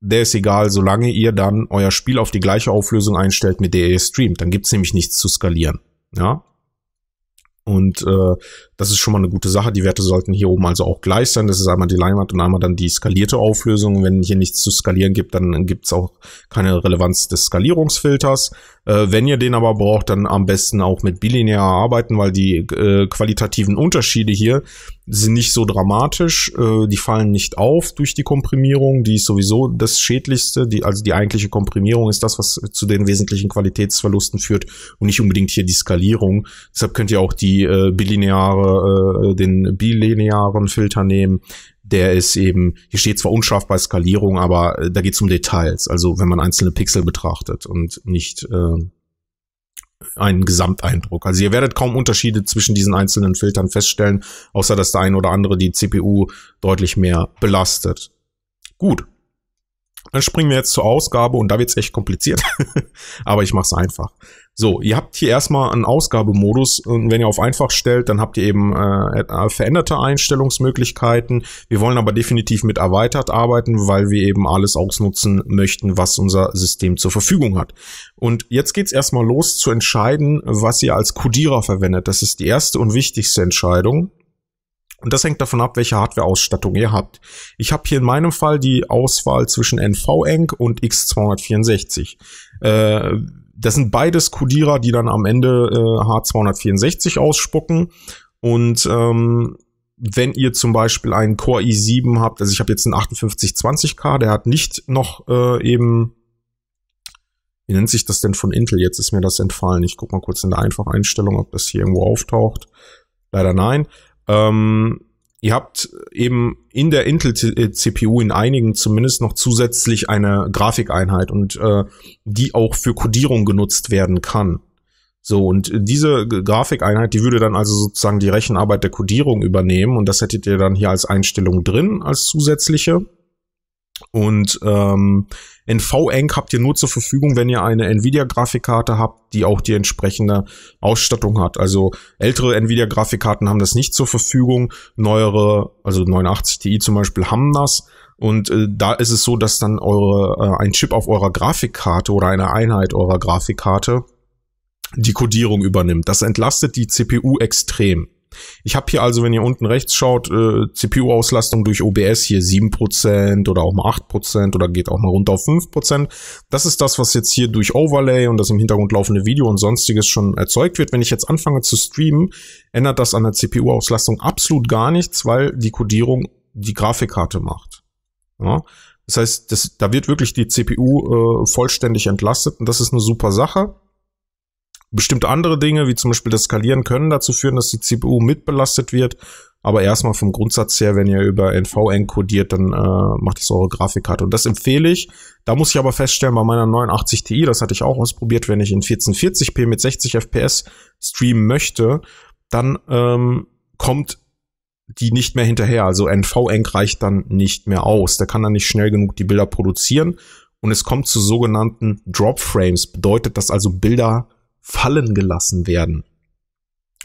der ist egal, solange ihr dann euer Spiel auf die gleiche Auflösung einstellt, mit der ihr streamt. Dann gibt's nämlich nichts zu skalieren. Ja. Und äh, das ist schon mal eine gute Sache. Die Werte sollten hier oben also auch gleich sein. Das ist einmal die Leinwand und einmal dann die skalierte Auflösung. Wenn hier nichts zu skalieren gibt, dann gibt's auch keine Relevanz des Skalierungsfilters. Äh, wenn ihr den aber braucht, dann am besten auch mit bilinear arbeiten, weil die äh, qualitativen Unterschiede hier sind nicht so dramatisch. Äh, die fallen nicht auf durch die Komprimierung. Die ist sowieso das Schädlichste. Die, also die eigentliche Komprimierung ist das, was zu den wesentlichen Qualitätsverlusten führt und nicht unbedingt hier die Skalierung. Deshalb könnt ihr auch die äh, bilineare, äh, den bilinearen Filter nehmen der ist eben, hier steht zwar unscharf bei Skalierung, aber äh, da geht es um Details, also wenn man einzelne Pixel betrachtet und nicht äh, einen Gesamteindruck. Also ihr werdet kaum Unterschiede zwischen diesen einzelnen Filtern feststellen, außer dass der ein oder andere die CPU deutlich mehr belastet. Gut, dann springen wir jetzt zur Ausgabe und da wird's echt kompliziert. Aber ich mache es einfach. So, ihr habt hier erstmal einen Ausgabemodus und wenn ihr auf einfach stellt, dann habt ihr eben äh, veränderte Einstellungsmöglichkeiten. Wir wollen aber definitiv mit erweitert arbeiten, weil wir eben alles ausnutzen möchten, was unser System zur Verfügung hat. Und jetzt geht's erstmal los zu entscheiden, was ihr als Codierer verwendet. Das ist die erste und wichtigste Entscheidung. Und das hängt davon ab, welche Hardware-Ausstattung ihr habt. Ich habe hier in meinem Fall die Auswahl zwischen NV-Enc und X264. Äh, das sind beides Codierer, die dann am Ende äh, H264 ausspucken. Und ähm, wenn ihr zum Beispiel einen Core i7 habt, also ich habe jetzt einen 5820K, der hat nicht noch äh, eben, wie nennt sich das denn von Intel? Jetzt ist mir das entfallen. Ich guck mal kurz in der Einfacheinstellung, ob das hier irgendwo auftaucht. Leider nein. Ähm, ihr habt eben in der Intel-CPU äh, in einigen zumindest noch zusätzlich eine Grafikeinheit und äh, die auch für Codierung genutzt werden kann. So, und diese Grafikeinheit, die würde dann also sozusagen die Rechenarbeit der Codierung übernehmen und das hättet ihr dann hier als Einstellung drin, als zusätzliche. Und ähm, NV-Enc habt ihr nur zur Verfügung, wenn ihr eine Nvidia-Grafikkarte habt, die auch die entsprechende Ausstattung hat. Also ältere Nvidia-Grafikkarten haben das nicht zur Verfügung. Neuere, also 89 Ti zum Beispiel, haben das. Und äh, da ist es so, dass dann eure, äh, ein Chip auf eurer Grafikkarte oder eine Einheit eurer Grafikkarte die Codierung übernimmt. Das entlastet die CPU extrem. Ich habe hier also, wenn ihr unten rechts schaut, äh, CPU-Auslastung durch OBS hier 7% oder auch mal 8% oder geht auch mal runter auf 5%. Das ist das, was jetzt hier durch Overlay und das im Hintergrund laufende Video und sonstiges schon erzeugt wird. Wenn ich jetzt anfange zu streamen, ändert das an der CPU-Auslastung absolut gar nichts, weil die Codierung die Grafikkarte macht. Ja? Das heißt, das, da wird wirklich die CPU äh, vollständig entlastet und das ist eine super Sache. Bestimmte andere Dinge, wie zum Beispiel das Skalieren, können dazu führen, dass die CPU mitbelastet wird. Aber erstmal vom Grundsatz her, wenn ihr über NVEng codiert, dann äh, macht das eure Grafikkarte. Und das empfehle ich. Da muss ich aber feststellen, bei meiner 89 Ti, das hatte ich auch ausprobiert, wenn ich in 1440p mit 60 FPS streamen möchte, dann ähm, kommt die nicht mehr hinterher. Also NVEng reicht dann nicht mehr aus. Der kann dann nicht schnell genug die Bilder produzieren. Und es kommt zu sogenannten Drop Frames. Bedeutet, dass also Bilder fallen gelassen werden.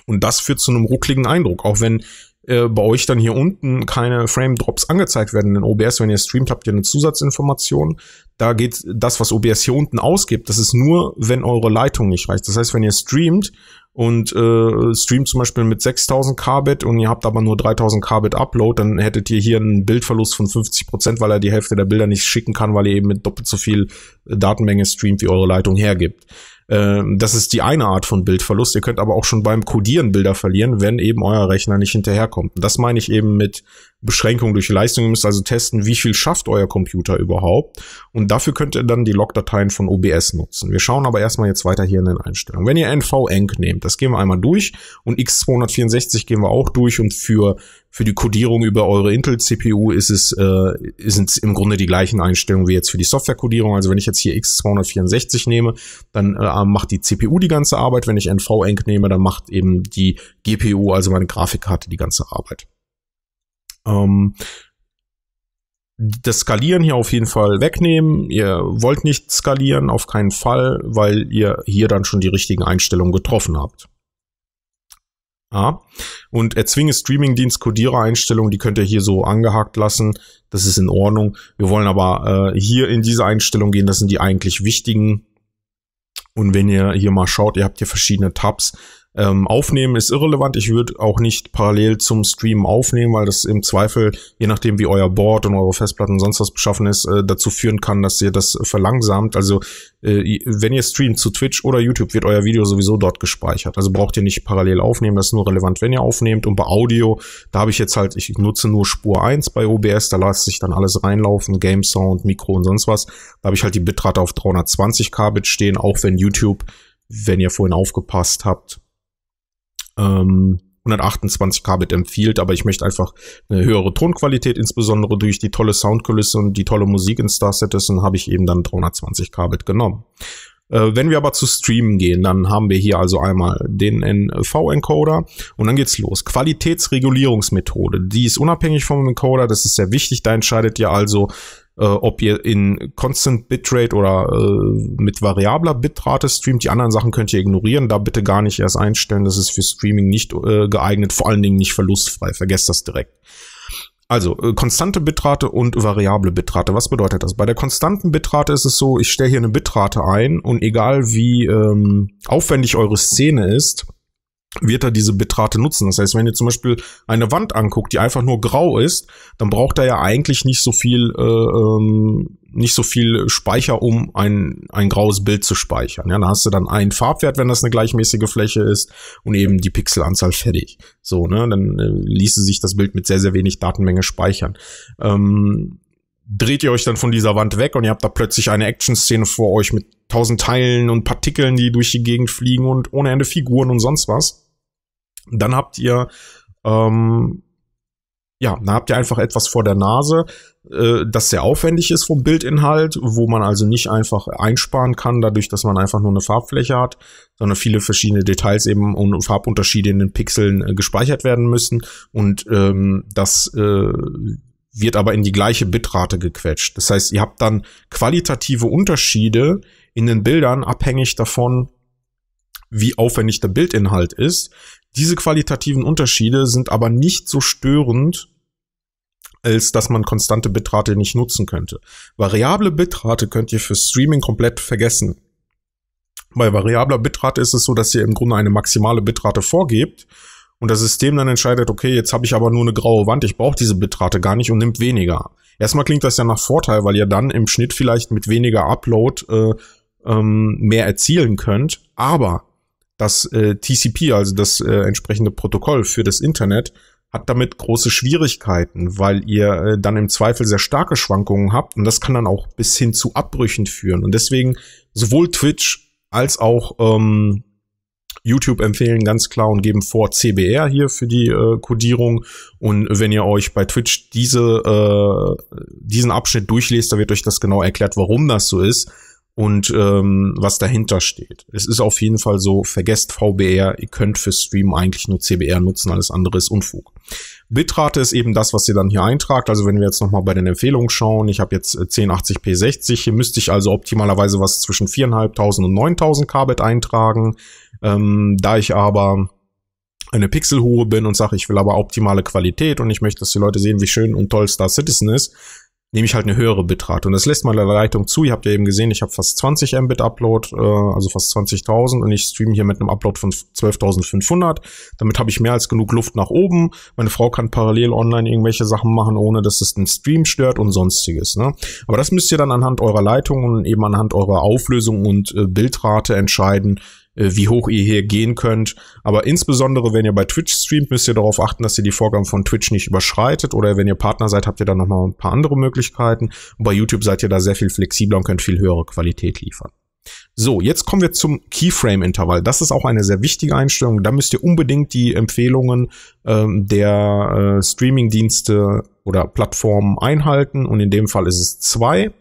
Und das führt zu einem ruckligen Eindruck, auch wenn äh, bei euch dann hier unten keine Frame Drops angezeigt werden in OBS. Wenn ihr streamt, habt ihr eine Zusatzinformation. Da geht das, was OBS hier unten ausgibt, das ist nur, wenn eure Leitung nicht reicht. Das heißt, wenn ihr streamt und äh, streamt zum Beispiel mit 6000 Kbit und ihr habt aber nur 3000 Kbit Upload, dann hättet ihr hier einen Bildverlust von 50 Prozent, weil er die Hälfte der Bilder nicht schicken kann, weil ihr eben mit doppelt so viel äh, Datenmenge streamt, wie eure Leitung hergibt. Ähm, das ist die eine Art von Bildverlust. Ihr könnt aber auch schon beim Codieren Bilder verlieren, wenn eben euer Rechner nicht hinterherkommt. das meine ich eben mit Beschränkung durch Leistung. Ihr müsst also testen, wie viel schafft euer Computer überhaupt. Und dafür könnt ihr dann die Logdateien von OBS nutzen. Wir schauen aber erstmal jetzt weiter hier in den Einstellungen. Wenn ihr NV-Enc nehmt, das gehen wir einmal durch und X264 gehen wir auch durch und für, für die Codierung über eure Intel-CPU ist es, äh, sind es im Grunde die gleichen Einstellungen wie jetzt für die Software-Codierung. Also wenn ich jetzt hier X264 nehme, dann äh, macht die CPU die ganze Arbeit. Wenn ich NV-Enc nehme, dann macht eben die GPU, also meine Grafikkarte, die ganze Arbeit. Ähm, das Skalieren hier auf jeden Fall wegnehmen. Ihr wollt nicht skalieren, auf keinen Fall, weil ihr hier dann schon die richtigen Einstellungen getroffen habt. Ja. Und erzwinge Streamingdienst Codierer-Einstellungen, die könnt ihr hier so angehakt lassen. Das ist in Ordnung. Wir wollen aber äh, hier in diese Einstellung gehen. Das sind die eigentlich wichtigen. Und wenn ihr hier mal schaut, ihr habt hier verschiedene Tabs. Ähm, aufnehmen ist irrelevant. Ich würde auch nicht parallel zum Stream aufnehmen, weil das im Zweifel, je nachdem wie euer Board und eure Festplatten und sonst was beschaffen ist, äh, dazu führen kann, dass ihr das äh, verlangsamt. Also äh, wenn ihr streamt zu Twitch oder YouTube, wird euer Video sowieso dort gespeichert. Also braucht ihr nicht parallel aufnehmen. Das ist nur relevant, wenn ihr aufnehmt. Und bei Audio, da habe ich jetzt halt, ich nutze nur Spur 1 bei OBS. Da lasse ich dann alles reinlaufen, Game Sound, Mikro und sonst was. Da habe ich halt die Bitrate auf 320 Kbit stehen, auch wenn YouTube wenn ihr vorhin aufgepasst habt, ähm, 128 Kbit empfiehlt, aber ich möchte einfach eine höhere Tonqualität, insbesondere durch die tolle Soundkulisse und die tolle Musik in Star Citizen, habe ich eben dann 320 Kbit genommen. wenn wir aber zu Streamen gehen, dann haben wir hier also einmal den NV-Encoder und dann geht's los. Qualitätsregulierungsmethode, die ist unabhängig vom Encoder, das ist sehr wichtig, da entscheidet ihr also, äh, ob ihr in Constant Bitrate oder äh, mit variabler Bitrate streamt. Die anderen Sachen könnt ihr ignorieren, da bitte gar nicht erst einstellen. Das ist für Streaming nicht äh, geeignet, vor allen Dingen nicht verlustfrei. Vergesst das direkt. Also äh, konstante Bitrate und variable Bitrate. Was bedeutet das? Bei der konstanten Bitrate ist es so, ich stelle hier eine Bitrate ein und egal wie ähm, aufwendig eure Szene ist, wird er diese Bitrate nutzen. Das heißt, wenn ihr zum Beispiel eine Wand anguckt, die einfach nur grau ist, dann braucht er ja eigentlich nicht so viel, äh, ähm, nicht so viel Speicher, um ein, ein graues Bild zu speichern. Ja, dann hast du dann einen Farbwert, wenn das eine gleichmäßige Fläche ist und eben die Pixelanzahl fertig. So, ne, dann äh, ließe sich das Bild mit sehr, sehr wenig Datenmenge speichern. Ähm, dreht ihr euch dann von dieser Wand weg und ihr habt da plötzlich eine Action-Szene vor euch mit tausend Teilen und Partikeln, die durch die Gegend fliegen und ohne Ende Figuren und sonst was dann habt ihr ähm, ja, da habt ihr einfach etwas vor der Nase, äh, das sehr aufwendig ist vom Bildinhalt, wo man also nicht einfach einsparen kann, dadurch, dass man einfach nur eine Farbfläche hat, sondern viele verschiedene Details eben und Farbunterschiede in den Pixeln äh, gespeichert werden müssen. Und ähm, das äh, wird aber in die gleiche Bitrate gequetscht. Das heißt, ihr habt dann qualitative Unterschiede in den Bildern, abhängig davon, wie aufwendig der Bildinhalt ist. Diese qualitativen Unterschiede sind aber nicht so störend, als dass man konstante Bitrate nicht nutzen könnte. Variable Bitrate könnt ihr für Streaming komplett vergessen. Bei variabler Bitrate ist es so, dass ihr im Grunde eine maximale Bitrate vorgebt und das System dann entscheidet, okay, jetzt habe ich aber nur eine graue Wand, ich brauche diese Bitrate gar nicht und nimmt weniger. Erstmal klingt das ja nach Vorteil, weil ihr dann im Schnitt vielleicht mit weniger Upload äh, ähm, mehr erzielen könnt, aber das äh, TCP, also das äh, entsprechende Protokoll für das Internet, hat damit große Schwierigkeiten, weil ihr äh, dann im Zweifel sehr starke Schwankungen habt und das kann dann auch bis hin zu Abbrüchen führen. Und deswegen sowohl Twitch als auch ähm, YouTube empfehlen ganz klar und geben vor CBR hier für die äh, Codierung. Und wenn ihr euch bei Twitch diese, äh, diesen Abschnitt durchlest, da wird euch das genau erklärt, warum das so ist und ähm, was dahinter steht. Es ist auf jeden Fall so, vergesst VBR, ihr könnt für Stream eigentlich nur CBR nutzen, alles andere ist Unfug. Bitrate ist eben das, was ihr dann hier eintragt. Also wenn wir jetzt nochmal bei den Empfehlungen schauen, ich habe jetzt 1080p60, äh, hier müsste ich also optimalerweise was zwischen 4.500 und 9.000 Kbit eintragen. Ähm, da ich aber eine Pixelhure bin und sage, ich will aber optimale Qualität und ich möchte, dass die Leute sehen, wie schön und toll Star Citizen ist, nehme ich halt eine höhere Bitrate. Und das lässt meine Leitung zu. Ihr habt ja eben gesehen, ich habe fast 20 Mbit Upload, äh, also fast 20.000 und ich streame hier mit einem Upload von 12.500. Damit habe ich mehr als genug Luft nach oben. Meine Frau kann parallel online irgendwelche Sachen machen, ohne dass es den Stream stört und sonstiges. Ne? Aber das müsst ihr dann anhand eurer Leitung und eben anhand eurer Auflösung und äh, Bildrate entscheiden, äh, wie hoch ihr hier gehen könnt. Aber insbesondere, wenn ihr bei Twitch streamt, müsst ihr darauf achten, dass ihr die Vorgaben von Twitch nicht überschreitet. Oder wenn ihr Partner seid, habt ihr dann nochmal ein paar andere Möglichkeiten. Und bei YouTube seid ihr da sehr viel flexibler und könnt viel höhere Qualität liefern. So, jetzt kommen wir zum Keyframe-Intervall. Das ist auch eine sehr wichtige Einstellung. Da müsst ihr unbedingt die Empfehlungen ähm, der äh, Streaming-Dienste oder Plattformen einhalten. Und in dem Fall ist es zwei.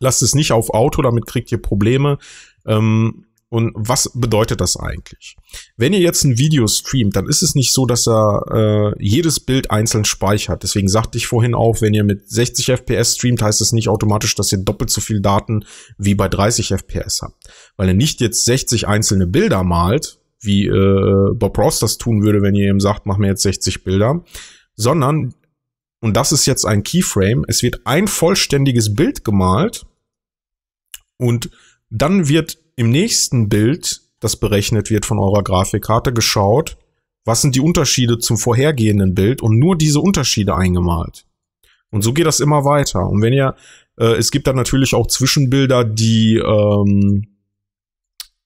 Lasst es nicht auf Auto, damit kriegt ihr Probleme. Ähm, und was bedeutet das eigentlich? Wenn ihr jetzt ein Video streamt, dann ist es nicht so, dass er äh, jedes Bild einzeln speichert. Deswegen sagte ich vorhin auch, wenn ihr mit 60 FPS streamt, heißt es nicht automatisch, dass ihr doppelt so viel Daten wie bei 30 FPS habt. Weil er nicht jetzt 60 einzelne Bilder malt, wie äh, Bob Ross das tun würde, wenn ihr ihm sagt, mach mir jetzt 60 Bilder, sondern, und das ist jetzt ein Keyframe, es wird ein vollständiges Bild gemalt und dann wird im nächsten Bild, das berechnet wird von eurer Grafikkarte, geschaut, was sind die Unterschiede zum vorhergehenden Bild und nur diese Unterschiede eingemalt. Und so geht das immer weiter. Und wenn ihr, äh, es gibt dann natürlich auch Zwischenbilder, die ähm,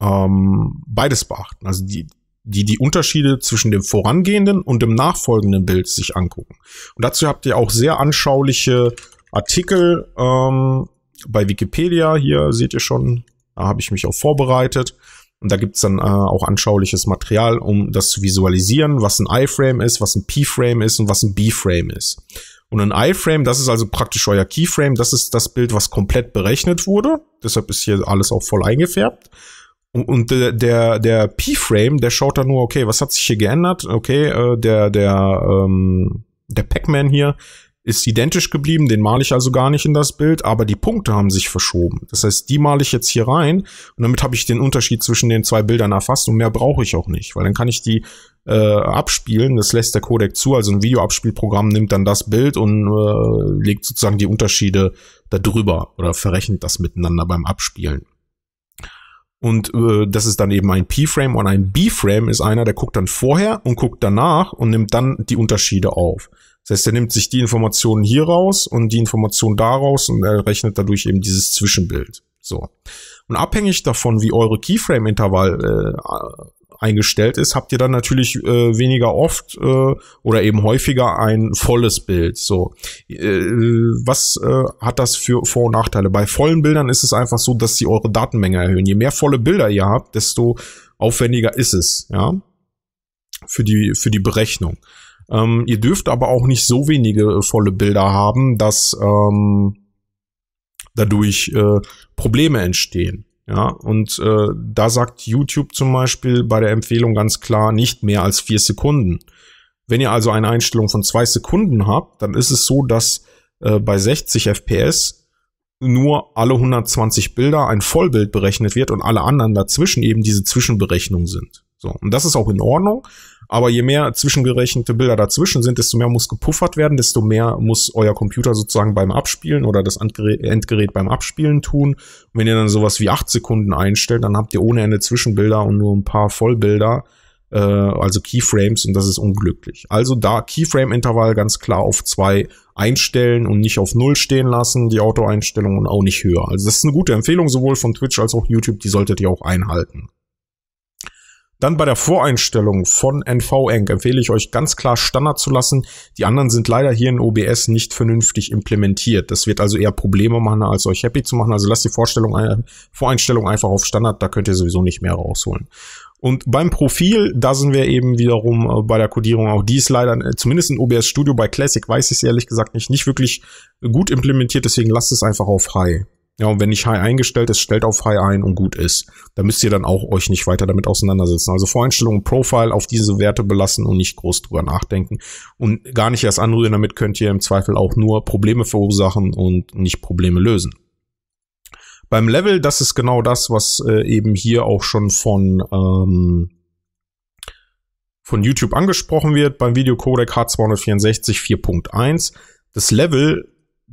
ähm, beides beachten. Also die, die die Unterschiede zwischen dem vorangehenden und dem nachfolgenden Bild sich angucken. Und dazu habt ihr auch sehr anschauliche Artikel ähm, bei Wikipedia. Hier seht ihr schon da habe ich mich auch vorbereitet. Und da gibt's dann äh, auch anschauliches Material, um das zu visualisieren, was ein I-Frame ist, was ein P-Frame ist und was ein B-Frame ist. Und ein I-Frame, das ist also praktisch euer Keyframe, das ist das Bild, was komplett berechnet wurde. Deshalb ist hier alles auch voll eingefärbt. Und, und der, der P-Frame, der schaut dann nur, okay, was hat sich hier geändert? Okay, äh, der, der, ähm, der Pac-Man hier ist identisch geblieben, den male ich also gar nicht in das Bild, aber die Punkte haben sich verschoben. Das heißt, die male ich jetzt hier rein und damit habe ich den Unterschied zwischen den zwei Bildern erfasst und mehr brauche ich auch nicht, weil dann kann ich die äh, abspielen, das lässt der Codec zu, also ein Videoabspielprogramm nimmt dann das Bild und äh, legt sozusagen die Unterschiede darüber oder verrechnet das miteinander beim Abspielen. Und äh, das ist dann eben ein P-Frame und ein B-Frame ist einer, der guckt dann vorher und guckt danach und nimmt dann die Unterschiede auf. Das heißt, er nimmt sich die Informationen hier raus und die Informationen daraus und er rechnet dadurch eben dieses Zwischenbild. So. Und abhängig davon, wie eure Keyframe-Intervall äh, eingestellt ist, habt ihr dann natürlich äh, weniger oft äh, oder eben häufiger ein volles Bild. So, äh, was äh, hat das für Vor- und Nachteile? Bei vollen Bildern ist es einfach so, dass sie eure Datenmenge erhöhen. Je mehr volle Bilder ihr habt, desto aufwendiger ist es, ja, für die für die Berechnung. Ähm, ihr dürft aber auch nicht so wenige äh, volle Bilder haben, dass ähm, dadurch äh, Probleme entstehen. Ja, und äh, da sagt YouTube zum Beispiel bei der Empfehlung ganz klar nicht mehr als vier Sekunden. Wenn ihr also eine Einstellung von zwei Sekunden habt, dann ist es so, dass äh, bei 60 FPS nur alle 120 Bilder ein Vollbild berechnet wird und alle anderen dazwischen eben diese Zwischenberechnung sind. So, und das ist auch in Ordnung, aber je mehr zwischengerechnete Bilder dazwischen sind, desto mehr muss gepuffert werden, desto mehr muss euer Computer sozusagen beim Abspielen oder das Endgerät beim Abspielen tun. Und wenn ihr dann sowas wie 8 Sekunden einstellt, dann habt ihr ohne Ende Zwischenbilder und nur ein paar Vollbilder, äh, also Keyframes und das ist unglücklich. Also da Keyframe-Intervall ganz klar auf 2 einstellen und nicht auf 0 stehen lassen, die Auto-Einstellung und auch nicht höher. Also das ist eine gute Empfehlung, sowohl von Twitch als auch YouTube, die solltet ihr auch einhalten. Dann bei der Voreinstellung von NV-Enc empfehle ich euch ganz klar Standard zu lassen. Die anderen sind leider hier in OBS nicht vernünftig implementiert. Das wird also eher Probleme machen, als euch happy zu machen. Also lasst die Vorstellung, Voreinstellung einfach auf Standard, da könnt ihr sowieso nicht mehr rausholen. Und beim Profil, da sind wir eben wiederum äh, bei der Codierung auch die ist leider, äh, zumindest in OBS Studio bei Classic weiß ich es ehrlich gesagt nicht, nicht wirklich gut implementiert, deswegen lasst es einfach auf High. Ja, und wenn nicht High eingestellt ist, stellt auf High ein und gut ist. Da müsst ihr dann auch euch nicht weiter damit auseinandersetzen. Also Voreinstellungen Profile auf diese Werte belassen und nicht groß drüber nachdenken. Und gar nicht erst anrühren, damit könnt ihr im Zweifel auch nur Probleme verursachen und nicht Probleme lösen. Beim Level, das ist genau das, was äh, eben hier auch schon von, ähm, von YouTube angesprochen wird, beim Videocodec H264 4.1. Das Level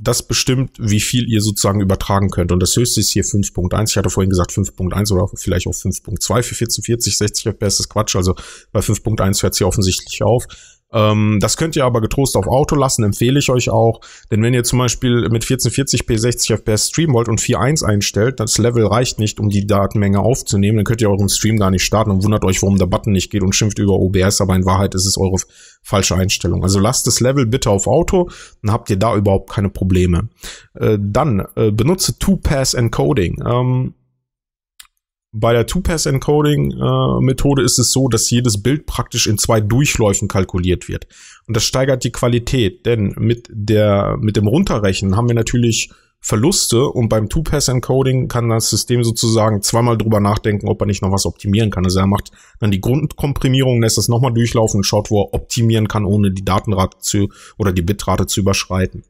das bestimmt, wie viel ihr sozusagen übertragen könnt. Und das höchste ist hier 5.1. Ich hatte vorhin gesagt 5.1 oder vielleicht auch 5.2 für 1440, 60 FPS ist Quatsch. Also bei 5.1 hört sie offensichtlich auf. Ähm, das könnt ihr aber getrost auf Auto lassen, empfehle ich euch auch. Denn wenn ihr zum Beispiel mit 1440p 60 FPS streamen wollt und 4.1 einstellt, das Level reicht nicht, um die Datenmenge aufzunehmen, dann könnt ihr euren Stream gar nicht starten und wundert euch, warum der Button nicht geht und schimpft über OBS, aber in Wahrheit ist es eure falsche Einstellung. Also lasst das Level bitte auf Auto, dann habt ihr da überhaupt keine Probleme. Äh, dann äh, benutze Two-Pass-Encoding. Ähm, bei der Two-Pass-Encoding-Methode äh, ist es so, dass jedes Bild praktisch in zwei Durchläufen kalkuliert wird. Und das steigert die Qualität, denn mit, der, mit dem Runterrechnen haben wir natürlich Verluste und beim Two-Pass-Encoding kann das System sozusagen zweimal drüber nachdenken, ob er nicht noch was optimieren kann. Also er macht dann die Grundkomprimierung, lässt das nochmal durchlaufen und schaut, wo er optimieren kann, ohne die Datenrate zu oder die Bitrate zu überschreiten.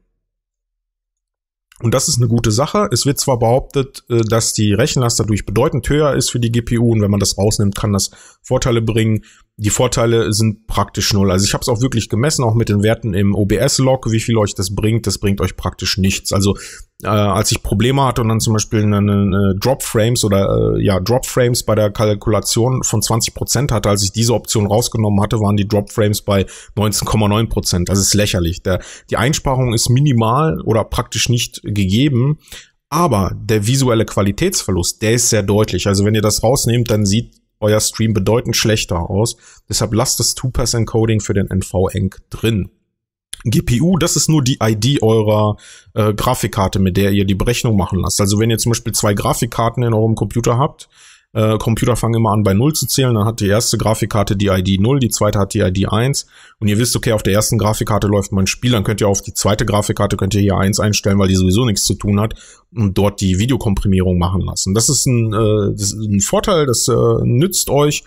Und das ist eine gute Sache. Es wird zwar behauptet, äh, dass die Rechenlast dadurch bedeutend höher ist für die GPU und wenn man das rausnimmt, kann das Vorteile bringen die Vorteile sind praktisch null. Also ich habe es auch wirklich gemessen, auch mit den Werten im OBS-Log, wie viel euch das bringt. Das bringt euch praktisch nichts. Also äh, als ich Probleme hatte und dann zum Beispiel eine, eine Drop-Frames oder äh, ja Drop-Frames bei der Kalkulation von 20% hatte, als ich diese Option rausgenommen hatte, waren die Drop-Frames bei 19,9%. Das ist lächerlich. Der, die Einsparung ist minimal oder praktisch nicht gegeben. Aber der visuelle Qualitätsverlust, der ist sehr deutlich. Also wenn ihr das rausnehmt, dann sieht euer Stream bedeutend schlechter aus. Deshalb lasst das Two-Pass-Encoding für den NV-Enc drin. GPU, das ist nur die ID eurer äh, Grafikkarte, mit der ihr die Berechnung machen lasst. Also wenn ihr zum Beispiel zwei Grafikkarten in eurem Computer habt äh, Computer fangen immer an bei 0 zu zählen, dann hat die erste Grafikkarte die ID 0, die zweite hat die ID 1 und ihr wisst, okay, auf der ersten Grafikkarte läuft mein Spiel, dann könnt ihr auf die zweite Grafikkarte könnt ihr hier 1 einstellen, weil die sowieso nichts zu tun hat und dort die Videokomprimierung machen lassen. Das ist ein, äh, das ist ein Vorteil, das äh, nützt euch,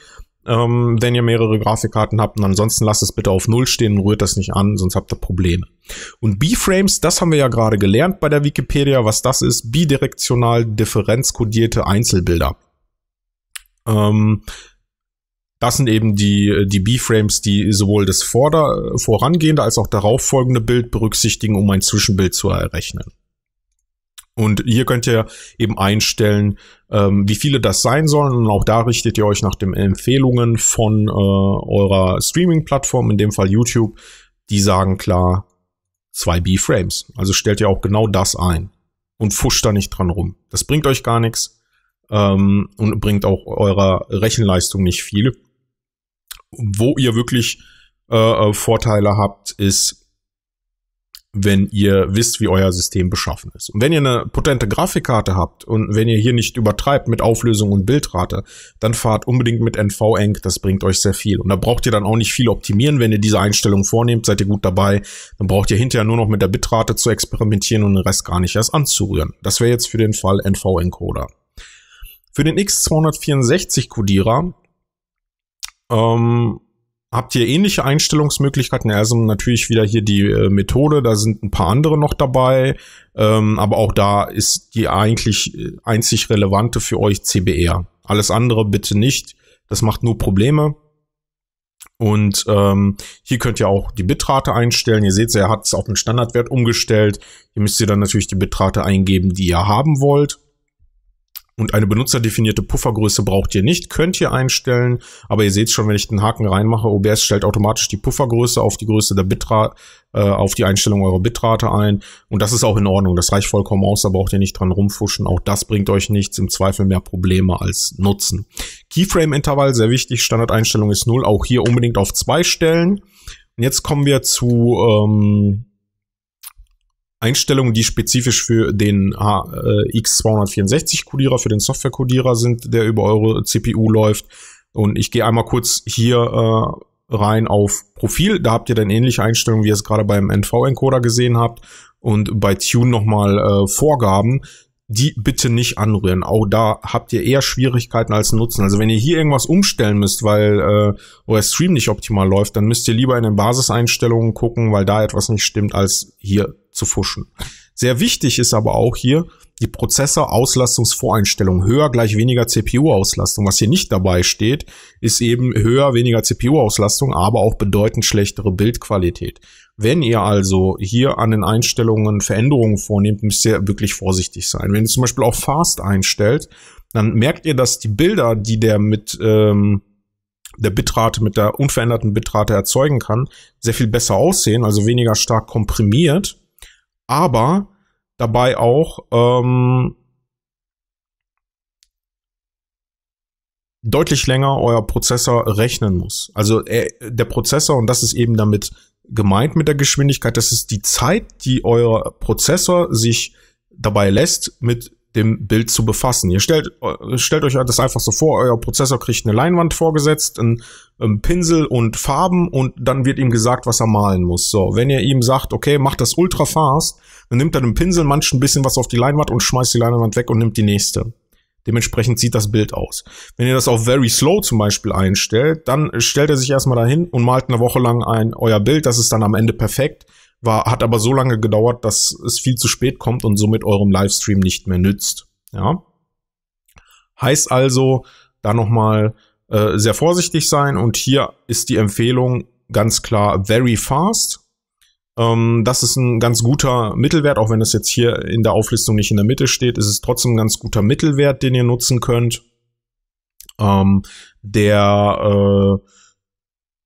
ähm, wenn ihr mehrere Grafikkarten habt. Und ansonsten lasst es bitte auf Null stehen und rührt das nicht an, sonst habt ihr Probleme. Und B-Frames, das haben wir ja gerade gelernt bei der Wikipedia, was das ist. Bidirektional differenzkodierte Einzelbilder. Ähm, das sind eben die, die B-Frames, die sowohl das vorder-, äh, vorangehende als auch darauffolgende Bild berücksichtigen, um ein Zwischenbild zu errechnen. Und hier könnt ihr eben einstellen, ähm, wie viele das sein sollen. Und auch da richtet ihr euch nach den Empfehlungen von äh, eurer Streaming-Plattform, in dem Fall YouTube. Die sagen klar zwei B-Frames. Also stellt ihr auch genau das ein und fuscht da nicht dran rum. Das bringt euch gar nichts ähm, und bringt auch eurer Rechenleistung nicht viel. Wo ihr wirklich äh, äh, Vorteile habt, ist, wenn ihr wisst, wie euer System beschaffen ist. Und wenn ihr eine potente Grafikkarte habt und wenn ihr hier nicht übertreibt mit Auflösung und Bildrate, dann fahrt unbedingt mit NV-Enc, das bringt euch sehr viel. Und da braucht ihr dann auch nicht viel optimieren, wenn ihr diese Einstellung vornehmt, seid ihr gut dabei. Dann braucht ihr hinterher nur noch mit der Bitrate zu experimentieren und den Rest gar nicht erst anzurühren. Das wäre jetzt für den Fall NV-Encoder. Für den X264 Codierer ähm, habt ihr ähnliche Einstellungsmöglichkeiten. Also natürlich wieder hier die äh, Methode, da sind ein paar andere noch dabei, ähm, aber auch da ist die eigentlich äh, einzig relevante für euch CBR. Alles andere bitte nicht, das macht nur Probleme. Und ähm, hier könnt ihr auch die Bitrate einstellen. Ihr seht, er hat es auf den Standardwert umgestellt. Hier müsst ihr dann natürlich die Bitrate eingeben, die ihr haben wollt. Und eine benutzerdefinierte Puffergröße braucht ihr nicht, könnt ihr einstellen, aber ihr seht schon, wenn ich den Haken reinmache, OBS stellt automatisch die Puffergröße auf die Größe der Bitrate, äh, auf die Einstellung eurer Bitrate ein. Und das ist auch in Ordnung, das reicht vollkommen aus, da braucht ihr nicht dran rumfuschen. Auch das bringt euch nichts, im Zweifel mehr Probleme als Nutzen. Keyframe-Intervall, sehr wichtig, Standardeinstellung ist null. auch hier unbedingt auf zwei stellen. Und jetzt kommen wir zu ähm, Einstellungen, die spezifisch für den X264-Codierer, für den Software-Codierer sind, der über eure CPU läuft. Und ich gehe einmal kurz hier äh, rein auf Profil. Da habt ihr dann ähnliche Einstellungen, wie ihr es gerade beim NV-Encoder gesehen habt. Und bei Tune nochmal äh, Vorgaben, die bitte nicht anrühren. Auch da habt ihr eher Schwierigkeiten als Nutzen. Also wenn ihr hier irgendwas umstellen müsst, weil äh, euer Stream nicht optimal läuft, dann müsst ihr lieber in den Basiseinstellungen gucken, weil da etwas nicht stimmt, als hier zu fuschen. Sehr wichtig ist aber auch hier die Prozessor-Auslastungsvoreinstellung. Höher gleich weniger CPU-Auslastung. Was hier nicht dabei steht, ist eben höher weniger CPU-Auslastung, aber auch bedeutend schlechtere Bildqualität. Wenn ihr also hier an den Einstellungen Veränderungen vornehmt, müsst ihr wirklich vorsichtig sein. Wenn ihr zum Beispiel auch Fast einstellt, dann merkt ihr, dass die Bilder, die der mit ähm, der Bitrate, mit der unveränderten Bitrate erzeugen kann, sehr viel besser aussehen, also weniger stark komprimiert aber dabei auch ähm, deutlich länger euer Prozessor rechnen muss. Also äh, der Prozessor, und das ist eben damit gemeint mit der Geschwindigkeit, das ist die Zeit, die euer Prozessor sich dabei lässt, mit dem Bild zu befassen. Ihr stellt, äh, stellt euch das einfach so vor, euer Prozessor kriegt eine Leinwand vorgesetzt, einen, einen ähm, Pinsel und Farben und dann wird ihm gesagt, was er malen muss. So, wenn ihr ihm sagt, okay, macht das ultra fast, dann nimmt er den Pinsel, manch ein bisschen was auf die Leinwand und schmeißt die Leinwand weg und nimmt die nächste. Dementsprechend sieht das Bild aus. Wenn ihr das auf Very Slow zum Beispiel einstellt, dann stellt er sich erstmal dahin und malt eine Woche lang ein euer Bild. Das ist dann am Ende perfekt. War, hat aber so lange gedauert, dass es viel zu spät kommt und somit eurem Livestream nicht mehr nützt. Ja. Heißt also, da nochmal äh, sehr vorsichtig sein und hier ist die Empfehlung ganz klar very fast. Ähm, das ist ein ganz guter Mittelwert, auch wenn es jetzt hier in der Auflistung nicht in der Mitte steht, ist es trotzdem ein ganz guter Mittelwert, den ihr nutzen könnt. Ähm, der äh,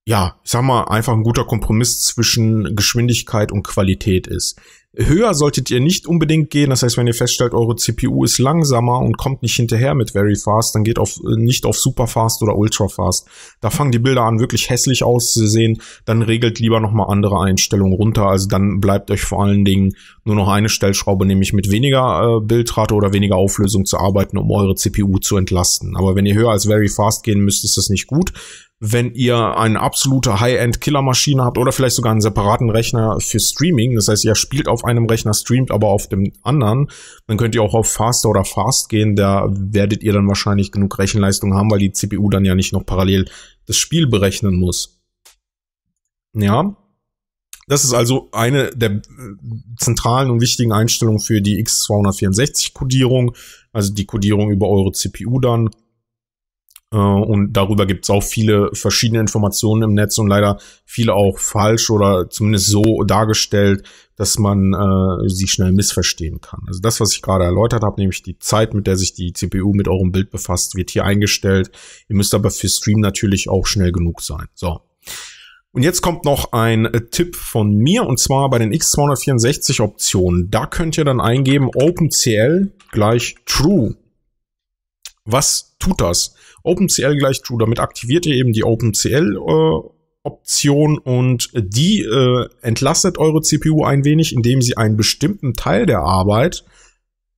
ja, ich sag mal, einfach ein guter Kompromiss zwischen Geschwindigkeit und Qualität ist. Höher solltet ihr nicht unbedingt gehen. Das heißt, wenn ihr feststellt, eure CPU ist langsamer und kommt nicht hinterher mit Very Fast, dann geht auf, äh, nicht auf Super Fast oder Ultra Fast. Da fangen die Bilder an, wirklich hässlich auszusehen. Dann regelt lieber nochmal andere Einstellungen runter. Also dann bleibt euch vor allen Dingen nur noch eine Stellschraube, nämlich mit weniger äh, Bildrate oder weniger Auflösung zu arbeiten, um eure CPU zu entlasten. Aber wenn ihr höher als Very Fast gehen müsst, ist das nicht gut wenn ihr eine absolute High-End-Killer-Maschine habt oder vielleicht sogar einen separaten Rechner für Streaming, das heißt, ihr spielt auf einem Rechner, streamt aber auf dem anderen, dann könnt ihr auch auf Faster oder Fast gehen, da werdet ihr dann wahrscheinlich genug Rechenleistung haben, weil die CPU dann ja nicht noch parallel das Spiel berechnen muss. Ja. Das ist also eine der äh, zentralen und wichtigen Einstellungen für die X264-Kodierung, also die Kodierung über eure CPU dann. Äh, und darüber gibt es auch viele verschiedene Informationen im Netz und leider viele auch falsch oder zumindest so dargestellt, dass man äh, sie schnell missverstehen kann. Also das, was ich gerade erläutert habe, nämlich die Zeit, mit der sich die CPU mit eurem Bild befasst, wird hier eingestellt. Ihr müsst aber für Stream natürlich auch schnell genug sein. So. Und jetzt kommt noch ein äh, Tipp von mir und zwar bei den X264 Optionen. Da könnt ihr dann eingeben OpenCL gleich True. Was tut das? OpenCL gleich true. Damit aktiviert ihr eben die OpenCL äh, Option und die äh, entlastet eure CPU ein wenig, indem sie einen bestimmten Teil der Arbeit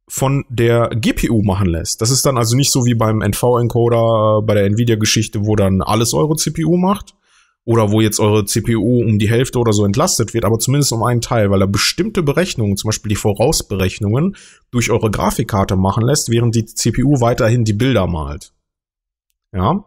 von der GPU machen lässt. Das ist dann also nicht so wie beim NV-Encoder äh, bei der Nvidia-Geschichte, wo dann alles eure CPU macht oder wo jetzt eure CPU um die Hälfte oder so entlastet wird, aber zumindest um einen Teil, weil er bestimmte Berechnungen, zum Beispiel die Vorausberechnungen, durch eure Grafikkarte machen lässt, während die CPU weiterhin die Bilder malt. Ja.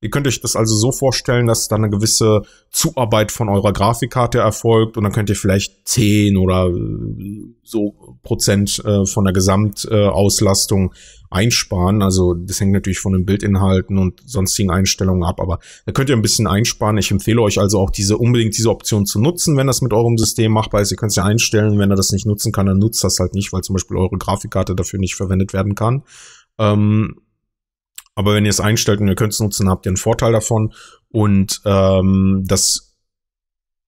Ihr könnt euch das also so vorstellen, dass dann eine gewisse Zuarbeit von eurer Grafikkarte erfolgt und dann könnt ihr vielleicht 10 oder äh, so Prozent äh, von der Gesamtauslastung äh, einsparen. Also das hängt natürlich von den Bildinhalten und sonstigen Einstellungen ab, aber da könnt ihr ein bisschen einsparen. Ich empfehle euch also auch diese unbedingt diese Option zu nutzen, wenn das mit eurem System machbar ist. Ihr könnt es ja einstellen, wenn er das nicht nutzen kann, dann nutzt das halt nicht, weil zum Beispiel eure Grafikkarte dafür nicht verwendet werden kann. Ähm, aber wenn ihr es einstellt und ihr könnt es nutzen, habt ihr einen Vorteil davon. Und ähm, das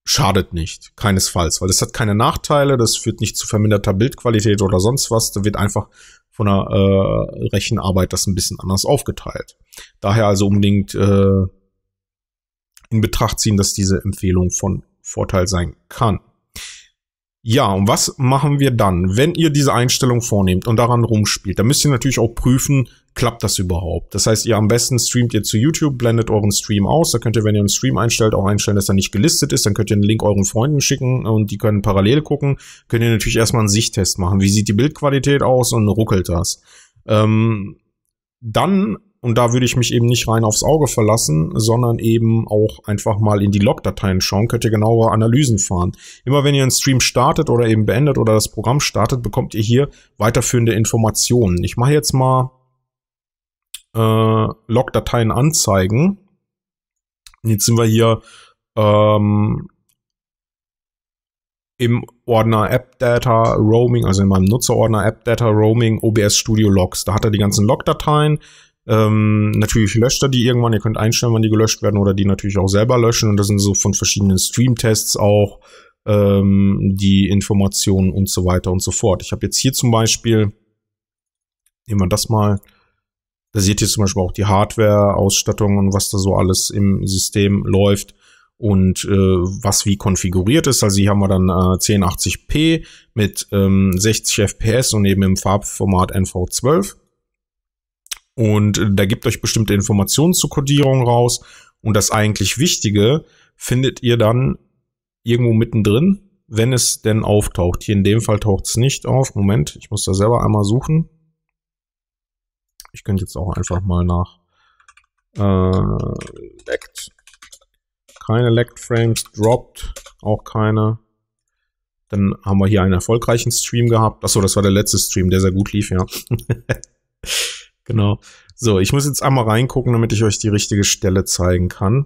schadet nicht, keinesfalls, weil das hat keine Nachteile, das führt nicht zu verminderter Bildqualität oder sonst was, da wird einfach von der äh, Rechenarbeit das ein bisschen anders aufgeteilt. Daher also unbedingt äh, in Betracht ziehen, dass diese Empfehlung von Vorteil sein kann. Ja, und was machen wir dann, wenn ihr diese Einstellung vornehmt und daran rumspielt? Da müsst ihr natürlich auch prüfen, klappt das überhaupt? Das heißt, ihr am besten streamt ihr zu YouTube, blendet euren Stream aus. Da könnt ihr, wenn ihr einen Stream einstellt, auch einstellen, dass er nicht gelistet ist. Dann könnt ihr einen Link euren Freunden schicken und die können parallel gucken. Könnt ihr natürlich erstmal einen Sichttest machen. Wie sieht die Bildqualität aus und ruckelt das? Ähm, dann, und da würde ich mich eben nicht rein aufs Auge verlassen, sondern eben auch einfach mal in die Logdateien schauen, könnt ihr genauere Analysen fahren. Immer wenn ihr einen Stream startet oder eben beendet oder das Programm startet, bekommt ihr hier weiterführende Informationen. Ich mache jetzt mal äh, Logdateien anzeigen. Jetzt sind wir hier ähm, im Ordner App Data Roaming, also in meinem Nutzerordner App Data Roaming OBS Studio Logs. Da hat er die ganzen Logdateien. Ähm, natürlich löscht er die irgendwann. Ihr könnt einstellen, wann die gelöscht werden oder die natürlich auch selber löschen. Und das sind so von verschiedenen Stream-Tests auch ähm, die Informationen und so weiter und so fort. Ich habe jetzt hier zum Beispiel, nehmen wir das mal, da seht ihr zum Beispiel auch die Hardware, Ausstattung und was da so alles im System läuft und äh, was wie konfiguriert ist. Also hier haben wir dann äh, 1080p mit ähm, 60 FPS und eben im Farbformat NV12. Und äh, da gibt euch bestimmte Informationen zur Codierung raus. Und das eigentlich Wichtige findet ihr dann irgendwo mittendrin, wenn es denn auftaucht. Hier in dem Fall taucht es nicht auf. Moment, ich muss da selber einmal suchen. Ich könnte jetzt auch einfach mal nach äh, Lect. Keine Lect Frames, dropped, auch keine. Dann haben wir hier einen erfolgreichen Stream gehabt. Achso, das war der letzte Stream, der sehr gut lief, ja. genau. So, ich muss jetzt einmal reingucken, damit ich euch die richtige Stelle zeigen kann.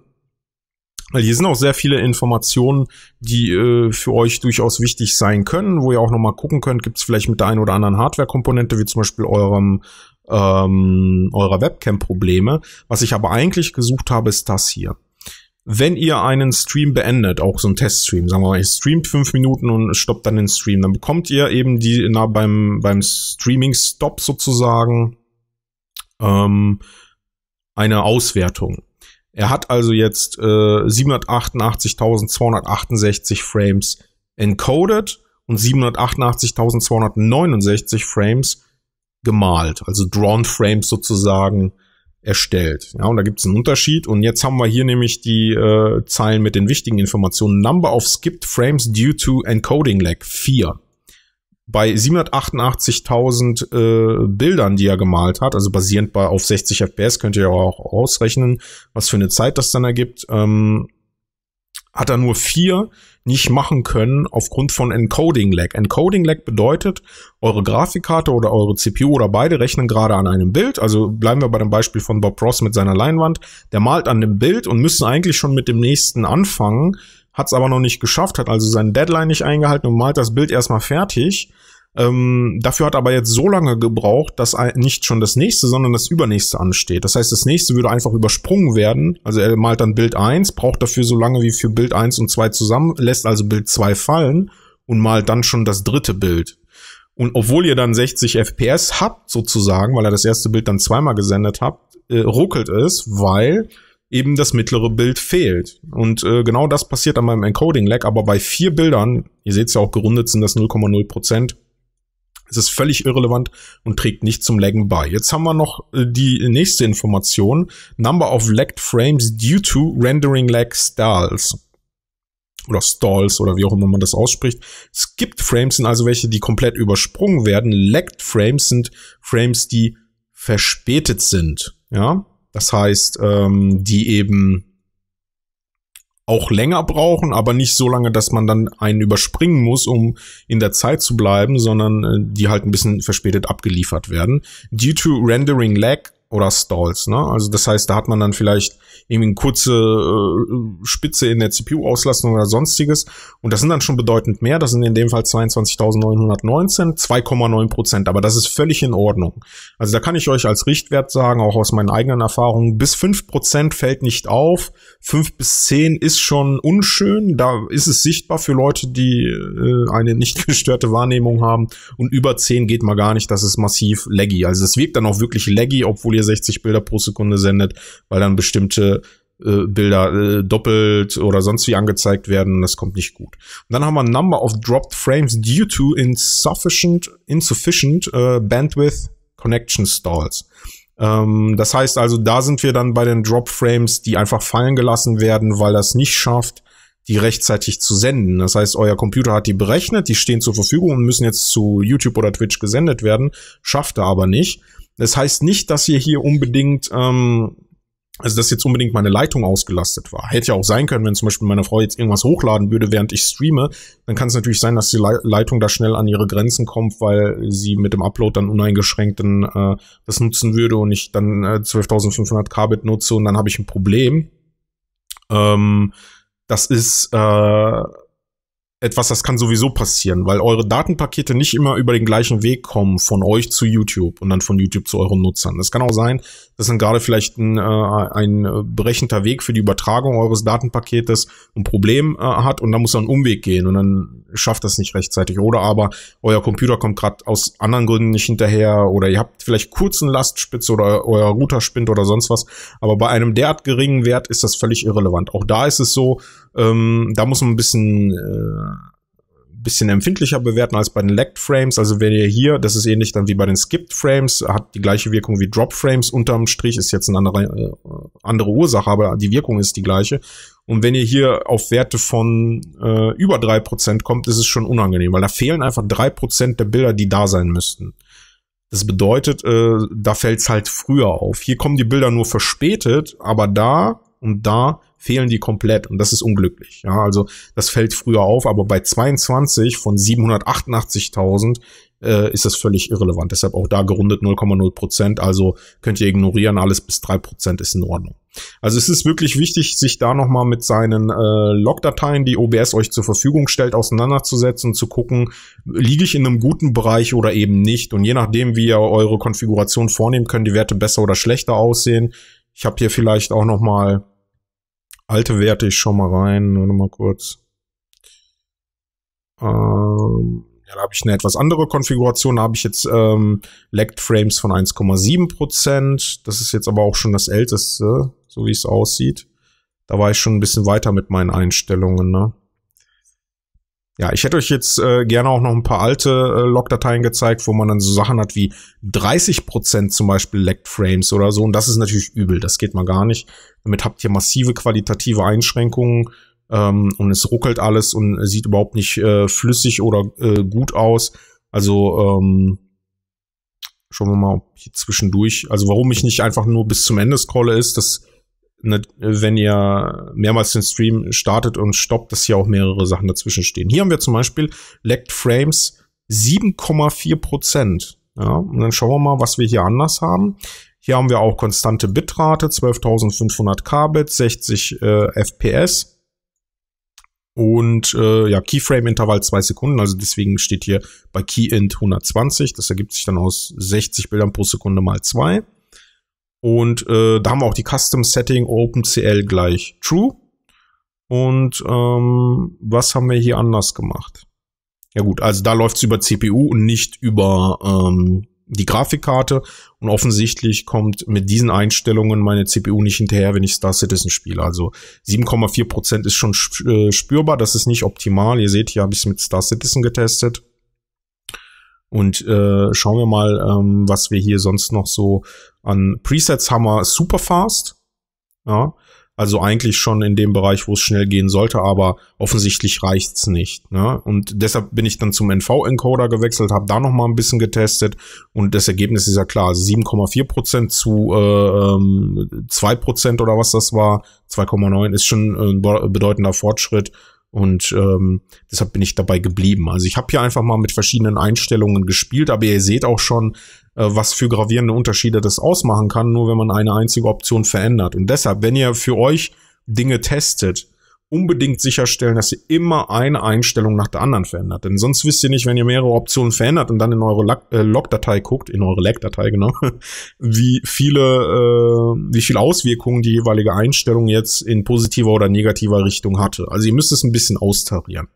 Weil hier sind auch sehr viele Informationen, die äh, für euch durchaus wichtig sein können, wo ihr auch nochmal gucken könnt, gibt es vielleicht mit der einen oder anderen Hardware-Komponente, wie zum Beispiel eurem ähm, eurer Webcam-Probleme. Was ich aber eigentlich gesucht habe, ist das hier. Wenn ihr einen Stream beendet, auch so einen Teststream, sagen wir mal, ihr streamt fünf Minuten und stoppt dann den Stream, dann bekommt ihr eben die na, beim, beim Streaming-Stop sozusagen ähm, eine Auswertung. Er hat also jetzt äh, 788.268 Frames encoded und 788.269 Frames gemalt, also Drawn Frames sozusagen erstellt. Ja, und da gibt es einen Unterschied. Und jetzt haben wir hier nämlich die äh, Zeilen mit den wichtigen Informationen. Number of skipped frames due to encoding lag 4. Bei 788.000 äh, Bildern, die er gemalt hat, also basierend bei, auf 60 FPS, könnt ihr ja auch ausrechnen, was für eine Zeit das dann ergibt, ähm, hat er nur vier nicht machen können aufgrund von Encoding Lag. Encoding Lag bedeutet, eure Grafikkarte oder eure CPU oder beide rechnen gerade an einem Bild. Also bleiben wir bei dem Beispiel von Bob Ross mit seiner Leinwand. Der malt an dem Bild und müsste eigentlich schon mit dem nächsten anfangen, hat es aber noch nicht geschafft, hat also seinen Deadline nicht eingehalten und malt das Bild erstmal fertig. Ähm, dafür hat er aber jetzt so lange gebraucht, dass nicht schon das nächste, sondern das übernächste ansteht. Das heißt, das nächste würde einfach übersprungen werden. Also er malt dann Bild 1, braucht dafür so lange wie für Bild 1 und 2 zusammen, lässt also Bild 2 fallen und malt dann schon das dritte Bild. Und obwohl ihr dann 60 FPS habt, sozusagen, weil er das erste Bild dann zweimal gesendet habt, äh, ruckelt es, weil eben das mittlere Bild fehlt. Und äh, genau das passiert an meinem Encoding-Lag, aber bei vier Bildern, ihr seht es ja auch gerundet, sind das 0,0 Prozent, es ist völlig irrelevant und trägt nicht zum Laggen bei. Jetzt haben wir noch äh, die nächste Information. Number of lagged frames due to rendering lag styles oder Stalls oder wie auch immer man das ausspricht. Skipped Frames sind also welche, die komplett übersprungen werden. Lagged Frames sind Frames, die verspätet sind. Ja, das heißt, ähm, die eben auch länger brauchen, aber nicht so lange, dass man dann einen überspringen muss, um in der Zeit zu bleiben, sondern äh, die halt ein bisschen verspätet abgeliefert werden. Due to rendering lag oder Stalls. Ne? Also das heißt, da hat man dann vielleicht irgendwie eine kurze äh, Spitze in der CPU-Auslastung oder sonstiges. Und das sind dann schon bedeutend mehr. Das sind in dem Fall 22.919, 2,9 Prozent. Aber das ist völlig in Ordnung. Also da kann ich euch als Richtwert sagen, auch aus meinen eigenen Erfahrungen, bis fünf Prozent fällt nicht auf. fünf bis zehn ist schon unschön. Da ist es sichtbar für Leute, die äh, eine nicht gestörte Wahrnehmung haben. Und über zehn geht mal gar nicht. Das ist massiv laggy. Also es wirkt dann auch wirklich laggy, obwohl ihr 60 Bilder pro Sekunde sendet, weil dann bestimmte äh, Bilder äh, doppelt oder sonst wie angezeigt werden. Das kommt nicht gut. Und dann haben wir Number of Dropped Frames due to insufficient, insufficient äh, Bandwidth Connection Stalls. Ähm, das heißt also, da sind wir dann bei den Drop Frames, die einfach fallen gelassen werden, weil das nicht schafft, die rechtzeitig zu senden. Das heißt, euer Computer hat die berechnet, die stehen zur Verfügung und müssen jetzt zu YouTube oder Twitch gesendet werden, schafft er aber nicht das heißt nicht, dass ihr hier unbedingt, ähm, also dass jetzt unbedingt meine Leitung ausgelastet war. Hätte ja auch sein können, wenn zum Beispiel meine Frau jetzt irgendwas hochladen würde, während ich streame, dann kann es natürlich sein, dass die Leitung da schnell an ihre Grenzen kommt, weil sie mit dem Upload dann uneingeschränkt dann, äh, das nutzen würde und ich dann äh, 12.500 Kbit nutze und dann habe ich ein Problem. Ähm, das ist äh, etwas, das kann sowieso passieren, weil eure Datenpakete nicht immer über den gleichen Weg kommen von euch zu YouTube und dann von YouTube zu euren Nutzern. Das kann auch sein, dass dann gerade vielleicht ein, äh, ein berechnender Weg für die Übertragung eures Datenpaketes ein Problem äh, hat und dann muss er einen Umweg gehen und dann schafft das nicht rechtzeitig. Oder aber euer Computer kommt gerade aus anderen Gründen nicht hinterher oder ihr habt vielleicht kurzen Lastspitz oder euer Router spinnt oder sonst was. Aber bei einem derart geringen Wert ist das völlig irrelevant. Auch da ist es so, ähm, da muss man ein bisschen, äh, bisschen empfindlicher bewerten als bei den Lagged Frames. Also wenn ihr hier, das ist ähnlich dann wie bei den Skipped Frames, hat die gleiche Wirkung wie Drop Frames. Unterm Strich ist jetzt eine andere, äh, andere Ursache, aber die Wirkung ist die gleiche. Und wenn ihr hier auf Werte von äh, über drei Prozent kommt, ist es schon unangenehm, weil da fehlen einfach drei Prozent der Bilder, die da sein müssten. Das bedeutet, äh, da fällt's halt früher auf. Hier kommen die Bilder nur verspätet, aber da und da fehlen die komplett und das ist unglücklich. Ja, also das fällt früher auf, aber bei 22 von 788.000 äh, ist das völlig irrelevant. Deshalb auch da gerundet 0,0 Prozent. Also könnt ihr ignorieren, alles bis drei Prozent ist in Ordnung. Also es ist wirklich wichtig, sich da nochmal mit seinen äh, Log-Dateien, die OBS euch zur Verfügung stellt, auseinanderzusetzen, und zu gucken, liege ich in einem guten Bereich oder eben nicht. Und je nachdem, wie ihr eure Konfiguration vornehmen könnt, die Werte besser oder schlechter aussehen. Ich habe hier vielleicht auch nochmal alte Werte ich schon mal rein, nur noch mal kurz. Ähm, ja, da habe ich eine etwas andere Konfiguration. Da habe ich jetzt ähm, Lagged Frames von 1,7%. Das ist jetzt aber auch schon das älteste, so wie es aussieht. Da war ich schon ein bisschen weiter mit meinen Einstellungen, ne? Ja, ich hätte euch jetzt äh, gerne auch noch ein paar alte äh, Log-Dateien gezeigt, wo man dann so Sachen hat wie 30% zum Beispiel Lagged Frames oder so. Und das ist natürlich übel, das geht mal gar nicht. Damit habt ihr massive qualitative Einschränkungen ähm, und es ruckelt alles und sieht überhaupt nicht äh, flüssig oder äh, gut aus. Also ähm, schauen wir mal, ob ich zwischendurch, also warum ich nicht einfach nur bis zum Ende scrolle, ist, dass ne, wenn ihr mehrmals den Stream startet und stoppt, dass hier auch mehrere Sachen dazwischen stehen. Hier haben wir zum Beispiel Lagged Frames 7,4 Ja, und dann schauen wir mal, was wir hier anders haben. Hier haben wir auch konstante Bitrate, 12.500 Kbit, 60 äh, FPS und äh, ja, Keyframe-Intervall 2 Sekunden, also deswegen steht hier bei Keyint 120, das ergibt sich dann aus 60 Bildern pro Sekunde mal 2. Und äh, da haben wir auch die Custom Setting OpenCL gleich True. Und ähm, was haben wir hier anders gemacht? Ja gut, also da läuft es über CPU und nicht über ähm, die Grafikkarte. Und offensichtlich kommt mit diesen Einstellungen meine CPU nicht hinterher, wenn ich Star Citizen spiele. Also 7,4% ist schon äh, spürbar. Das ist nicht optimal. Ihr seht, hier habe ich es mit Star Citizen getestet. Und äh, schauen wir mal, ähm, was wir hier sonst noch so an Presets haben wir Super fast. Ja, also eigentlich schon in dem Bereich, wo es schnell gehen sollte, aber offensichtlich reicht's nicht. Ne? Und deshalb bin ich dann zum NV-Encoder gewechselt, habe da noch mal ein bisschen getestet und das Ergebnis ist ja klar, 7,4 zu äh, 2 ähm, oder was das war, 2,9 ist schon äh, ein bedeutender Fortschritt. Und ähm, deshalb bin ich dabei geblieben. Also ich habe hier einfach mal mit verschiedenen Einstellungen gespielt, aber ihr seht auch schon, äh, was für gravierende Unterschiede das ausmachen kann, nur wenn man eine einzige Option verändert. Und deshalb, wenn ihr für euch Dinge testet, unbedingt sicherstellen, dass ihr immer eine Einstellung nach der anderen verändert. Denn sonst wisst ihr nicht, wenn ihr mehrere Optionen verändert und dann in eure äh, Log-Datei guckt, in eure Lag-Datei genau, wie viele, äh, wie viele Auswirkungen die jeweilige Einstellung jetzt in positiver oder negativer Richtung hatte. Also ihr müsst es ein bisschen austarieren.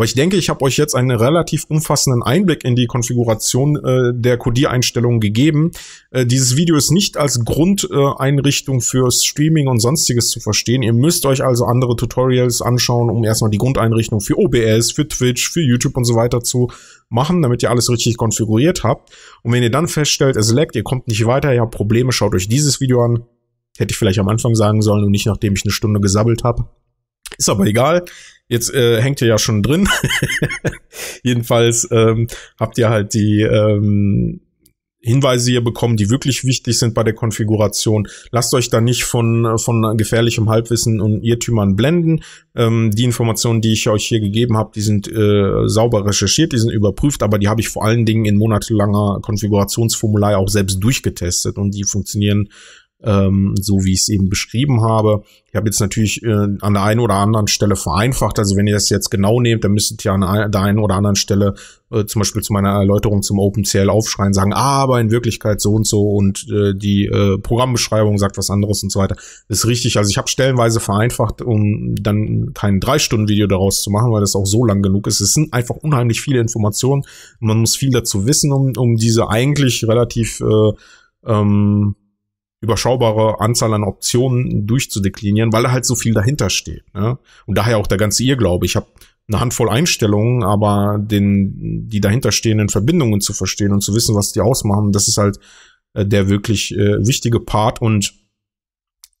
Aber ich denke, ich habe euch jetzt einen relativ umfassenden Einblick in die Konfiguration äh, der Codiereinstellungen gegeben. Äh, dieses Video ist nicht als Grundeinrichtung für Streaming und sonstiges zu verstehen. Ihr müsst euch also andere Tutorials anschauen, um erstmal die Grundeinrichtung für OBS, für Twitch, für YouTube und so weiter zu machen, damit ihr alles richtig konfiguriert habt. Und wenn ihr dann feststellt, es laggt, ihr kommt nicht weiter, ihr habt Probleme, schaut euch dieses Video an. Hätte ich vielleicht am Anfang sagen sollen und nicht, nachdem ich eine Stunde gesabbelt habe. Ist aber egal. Jetzt äh, hängt ihr ja schon drin. Jedenfalls ähm, habt ihr halt die ähm, Hinweise hier bekommen, die wirklich wichtig sind bei der Konfiguration. Lasst euch da nicht von, von gefährlichem Halbwissen und Irrtümern blenden. Ähm, die Informationen, die ich euch hier gegeben habe, die sind äh, sauber recherchiert, die sind überprüft, aber die habe ich vor allen Dingen in monatelanger Konfigurationsformular auch selbst durchgetestet und die funktionieren ähm, so wie ich es eben beschrieben habe. Ich habe jetzt natürlich äh, an der einen oder anderen Stelle vereinfacht. Also wenn ihr das jetzt genau nehmt, dann müsstet ihr an der einen oder anderen Stelle äh, zum Beispiel zu meiner Erläuterung zum OpenCL aufschreien, sagen, ah, aber in Wirklichkeit so und so und äh, die äh, Programmbeschreibung sagt was anderes und so weiter. Das ist richtig. Also ich habe stellenweise vereinfacht, um dann kein Drei-Stunden-Video daraus zu machen, weil das auch so lang genug ist. Es sind einfach unheimlich viele Informationen. Man muss viel dazu wissen, um, um diese eigentlich relativ äh, ähm, überschaubare Anzahl an Optionen durchzudeklinieren, weil da halt so viel dahinter steht. Ne? Und daher auch der ganze Irrglaube. Ich habe eine Handvoll Einstellungen, aber den, die dahinterstehenden Verbindungen zu verstehen und zu wissen, was die ausmachen, das ist halt äh, der wirklich äh, wichtige Part und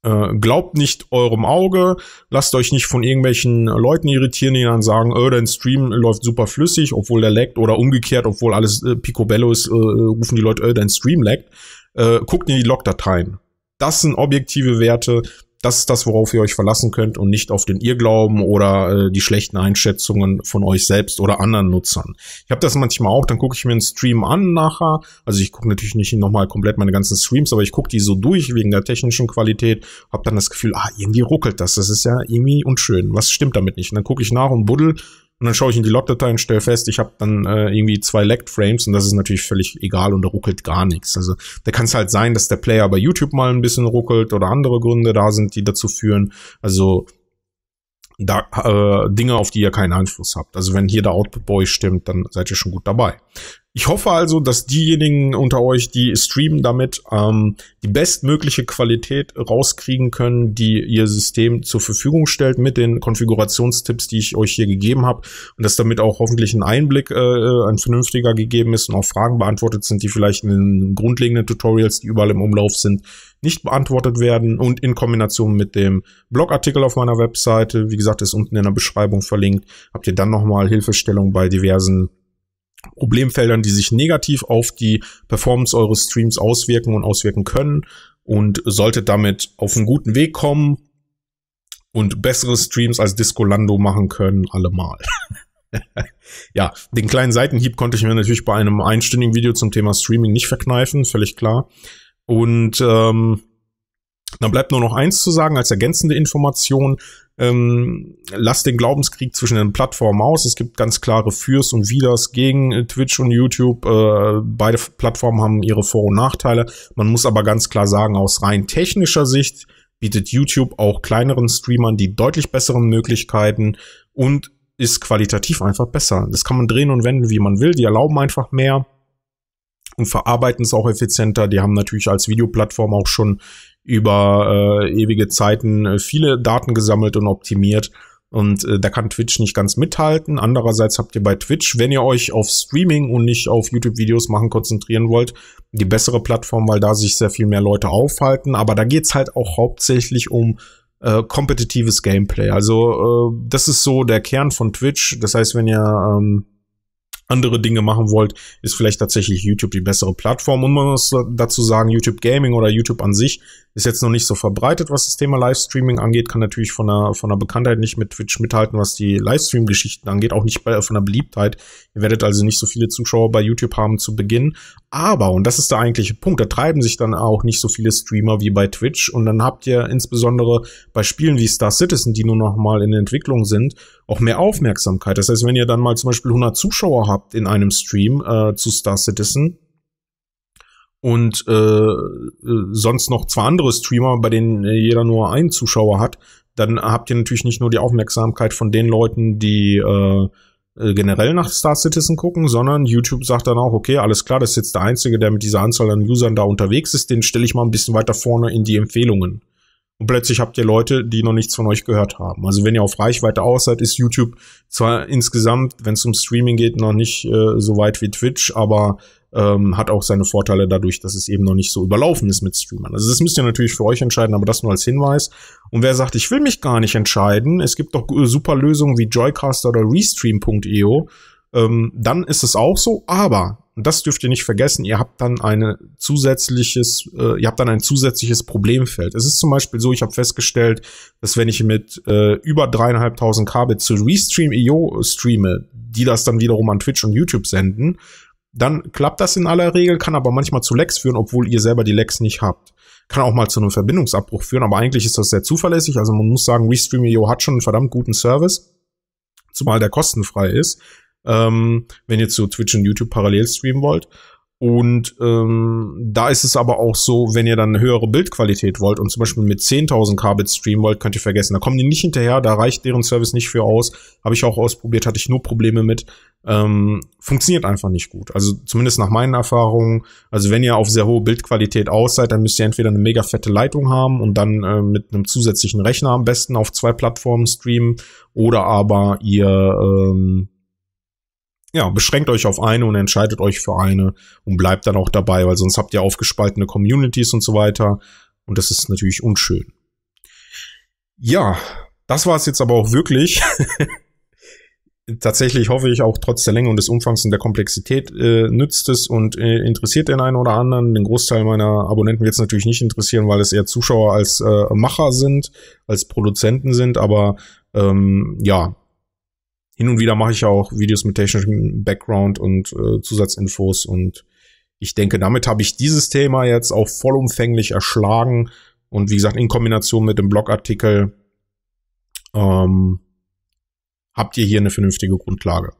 äh, Glaubt nicht eurem Auge, lasst euch nicht von irgendwelchen Leuten irritieren, die dann sagen, äh, dein Stream läuft super flüssig, obwohl der laggt, oder umgekehrt, obwohl alles äh, picobello ist, äh, rufen die Leute, äh, dein Stream laggt äh, guckt in die Logdateien. Das sind objektive Werte, das ist das, worauf ihr euch verlassen könnt und nicht auf den Irrglauben oder äh, die schlechten Einschätzungen von euch selbst oder anderen Nutzern. Ich habe das manchmal auch, dann gucke ich mir einen Stream an nachher. Also ich gucke natürlich nicht nochmal komplett meine ganzen Streams, aber ich gucke die so durch wegen der technischen Qualität, habe dann das Gefühl, ah, irgendwie ruckelt das, das ist ja irgendwie unschön. Was stimmt damit nicht? Und dann gucke ich nach und buddel, und dann schaue ich in die log und stelle fest, ich habe dann äh, irgendwie zwei Lagged Frames und das ist natürlich völlig egal und da ruckelt gar nichts. Also da kann es halt sein, dass der Player bei YouTube mal ein bisschen ruckelt oder andere Gründe da sind, die dazu führen. Also da, äh, Dinge, auf die ihr keinen Einfluss habt. Also wenn hier der Output Boy stimmt, dann seid ihr schon gut dabei. Ich hoffe also, dass diejenigen unter euch, die streamen, damit ähm, die bestmögliche Qualität rauskriegen können, die ihr System zur Verfügung stellt mit den Konfigurationstipps, die ich euch hier gegeben habe und dass damit auch hoffentlich ein Einblick, äh, äh, ein vernünftiger gegeben ist und auch Fragen beantwortet sind, die vielleicht in den grundlegenden Tutorials, die überall im Umlauf sind, nicht beantwortet werden und in Kombination mit dem Blogartikel auf meiner Webseite, wie gesagt, ist unten in der Beschreibung verlinkt, habt ihr dann nochmal Hilfestellung bei diversen Problemfeldern, die sich negativ auf die Performance eures Streams auswirken und auswirken können und solltet damit auf einen guten Weg kommen und bessere Streams als Discolando machen können, allemal. ja, den kleinen Seitenhieb konnte ich mir natürlich bei einem einstündigen Video zum Thema Streaming nicht verkneifen, völlig klar. Und ähm, dann bleibt nur noch eins zu sagen als ergänzende Information. Ähm, lasst den Glaubenskrieg zwischen den Plattformen aus. Es gibt ganz klare Fürs und Widers gegen äh, Twitch und YouTube. Äh, beide Plattformen haben ihre Vor- und Nachteile. Man muss aber ganz klar sagen, aus rein technischer Sicht bietet YouTube auch kleineren Streamern die deutlich besseren Möglichkeiten und ist qualitativ einfach besser. Das kann man drehen und wenden, wie man will. Die erlauben einfach mehr und verarbeiten es auch effizienter. Die haben natürlich als Videoplattform auch schon über äh, ewige Zeiten äh, viele Daten gesammelt und optimiert. Und äh, da kann Twitch nicht ganz mithalten. Andererseits habt ihr bei Twitch, wenn ihr euch auf Streaming und nicht auf YouTube-Videos machen konzentrieren wollt, die bessere Plattform, weil da sich sehr viel mehr Leute aufhalten. Aber da geht es halt auch hauptsächlich um äh, kompetitives Gameplay. Also äh, das ist so der Kern von Twitch. Das heißt, wenn ihr ähm, andere Dinge machen wollt, ist vielleicht tatsächlich YouTube die bessere Plattform. Und man muss dazu sagen, YouTube Gaming oder YouTube an sich ist jetzt noch nicht so verbreitet, was das Thema Livestreaming angeht, kann natürlich von der, von der Bekanntheit nicht mit Twitch mithalten, was die Livestream-Geschichten angeht, auch nicht bei, von der Beliebtheit. Ihr werdet also nicht so viele Zuschauer bei YouTube haben zu Beginn. Aber, und das ist der eigentliche Punkt, da treiben sich dann auch nicht so viele Streamer wie bei Twitch. Und dann habt ihr insbesondere bei Spielen wie Star Citizen, die nur noch mal in Entwicklung sind, auch mehr Aufmerksamkeit. Das heißt, wenn ihr dann mal zum Beispiel 100 Zuschauer habt, gehabt in einem Stream äh, zu Star Citizen. Und äh, äh sonst noch zwei andere Streamer, bei denen äh, jeder nur einen Zuschauer hat, dann habt ihr natürlich nicht nur die Aufmerksamkeit von den Leuten, die äh, äh, generell nach Star Citizen gucken, sondern YouTube sagt dann auch, okay, alles klar, das ist jetzt der Einzige, der mit dieser Anzahl an Usern da unterwegs ist, den stelle ich mal ein bisschen weiter vorne in die Empfehlungen und plötzlich habt ihr Leute, die noch nichts von euch gehört haben. Also wenn ihr auf Reichweite aus seid, ist YouTube zwar insgesamt, wenn es um Streaming geht, noch nicht äh, so weit wie Twitch, aber ähm, hat auch seine Vorteile dadurch, dass es eben noch nicht so überlaufen ist mit Streamern. Also das müsst ihr natürlich für euch entscheiden, aber das nur als Hinweis. Und wer sagt, ich will mich gar nicht entscheiden, es gibt doch äh, super Lösungen wie Joycaster oder Restream.io, e ähm, dann ist es auch so, aber und das dürft ihr nicht vergessen. Ihr habt dann eine zusätzliches, äh, ihr habt dann ein zusätzliches Problemfeld. Es ist zum Beispiel so, ich habe festgestellt, dass wenn ich mit äh, über dreieinhalbtausend Kbit zu Restream.io e streame, die das dann wiederum an Twitch und YouTube senden, dann klappt das in aller Regel, kann aber manchmal zu Lecks führen, obwohl ihr selber die Lecks nicht habt. Kann auch mal zu einem Verbindungsabbruch führen, aber eigentlich ist das sehr zuverlässig. Also man muss sagen, Restream.io e hat schon einen verdammt guten Service, zumal der kostenfrei ist ähm, wenn ihr zu Twitch und YouTube parallel streamen wollt. Und ähm, da ist es aber auch so, wenn ihr dann eine höhere Bildqualität wollt und zum Beispiel mit 10.000 Kbit streamen wollt, könnt ihr vergessen. Da kommen die nicht hinterher, da reicht deren Service nicht für aus. Habe ich auch ausprobiert, hatte ich nur Probleme mit. Ähm, funktioniert einfach nicht gut. Also zumindest nach meinen Erfahrungen. Also wenn ihr auf sehr hohe Bildqualität aus seid, dann müsst ihr entweder eine mega fette Leitung haben und dann äh, mit einem zusätzlichen Rechner am besten auf zwei Plattformen streamen oder aber ihr... Ähm, ja, beschränkt euch auf eine und entscheidet euch für eine und bleibt dann auch dabei, weil sonst habt ihr aufgespaltene Communities und so weiter. Und das ist natürlich unschön. Ja, das war es jetzt aber auch wirklich. Tatsächlich hoffe ich auch trotz der Länge und des Umfangs und der Komplexität äh, nützt es und äh, interessiert den einen oder anderen. Den Großteil meiner Abonnenten wird es natürlich nicht interessieren, weil es eher Zuschauer als äh, Macher sind, als Produzenten sind. Aber ähm, ja, hin und wieder mache ich auch Videos mit technischem Background und äh, Zusatzinfos und ich denke, damit habe ich dieses Thema jetzt auch vollumfänglich erschlagen und wie gesagt, in Kombination mit dem Blogartikel ähm, habt ihr hier eine vernünftige Grundlage.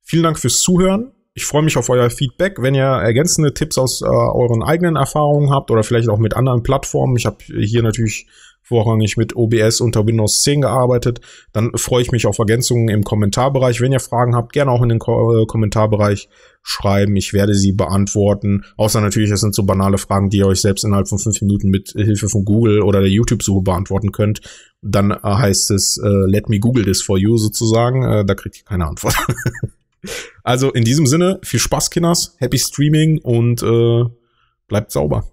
Vielen Dank fürs Zuhören. Ich freue mich auf euer Feedback. Wenn ihr ergänzende Tipps aus äh, euren eigenen Erfahrungen habt oder vielleicht auch mit anderen Plattformen, ich habe hier natürlich vorrangig mit OBS unter Windows 10 gearbeitet. Dann freue ich mich auf Ergänzungen im Kommentarbereich. Wenn ihr Fragen habt, gerne auch in den Ko äh, Kommentarbereich schreiben. Ich werde sie beantworten. Außer natürlich, es sind so banale Fragen, die ihr euch selbst innerhalb von fünf Minuten mit Hilfe von Google oder der YouTube-Suche beantworten könnt. Dann äh, heißt es, äh, let me Google this for you sozusagen. Äh, da kriegt ihr keine Antwort. also in diesem Sinne, viel Spaß, Kinders. Happy Streaming und äh, bleibt sauber.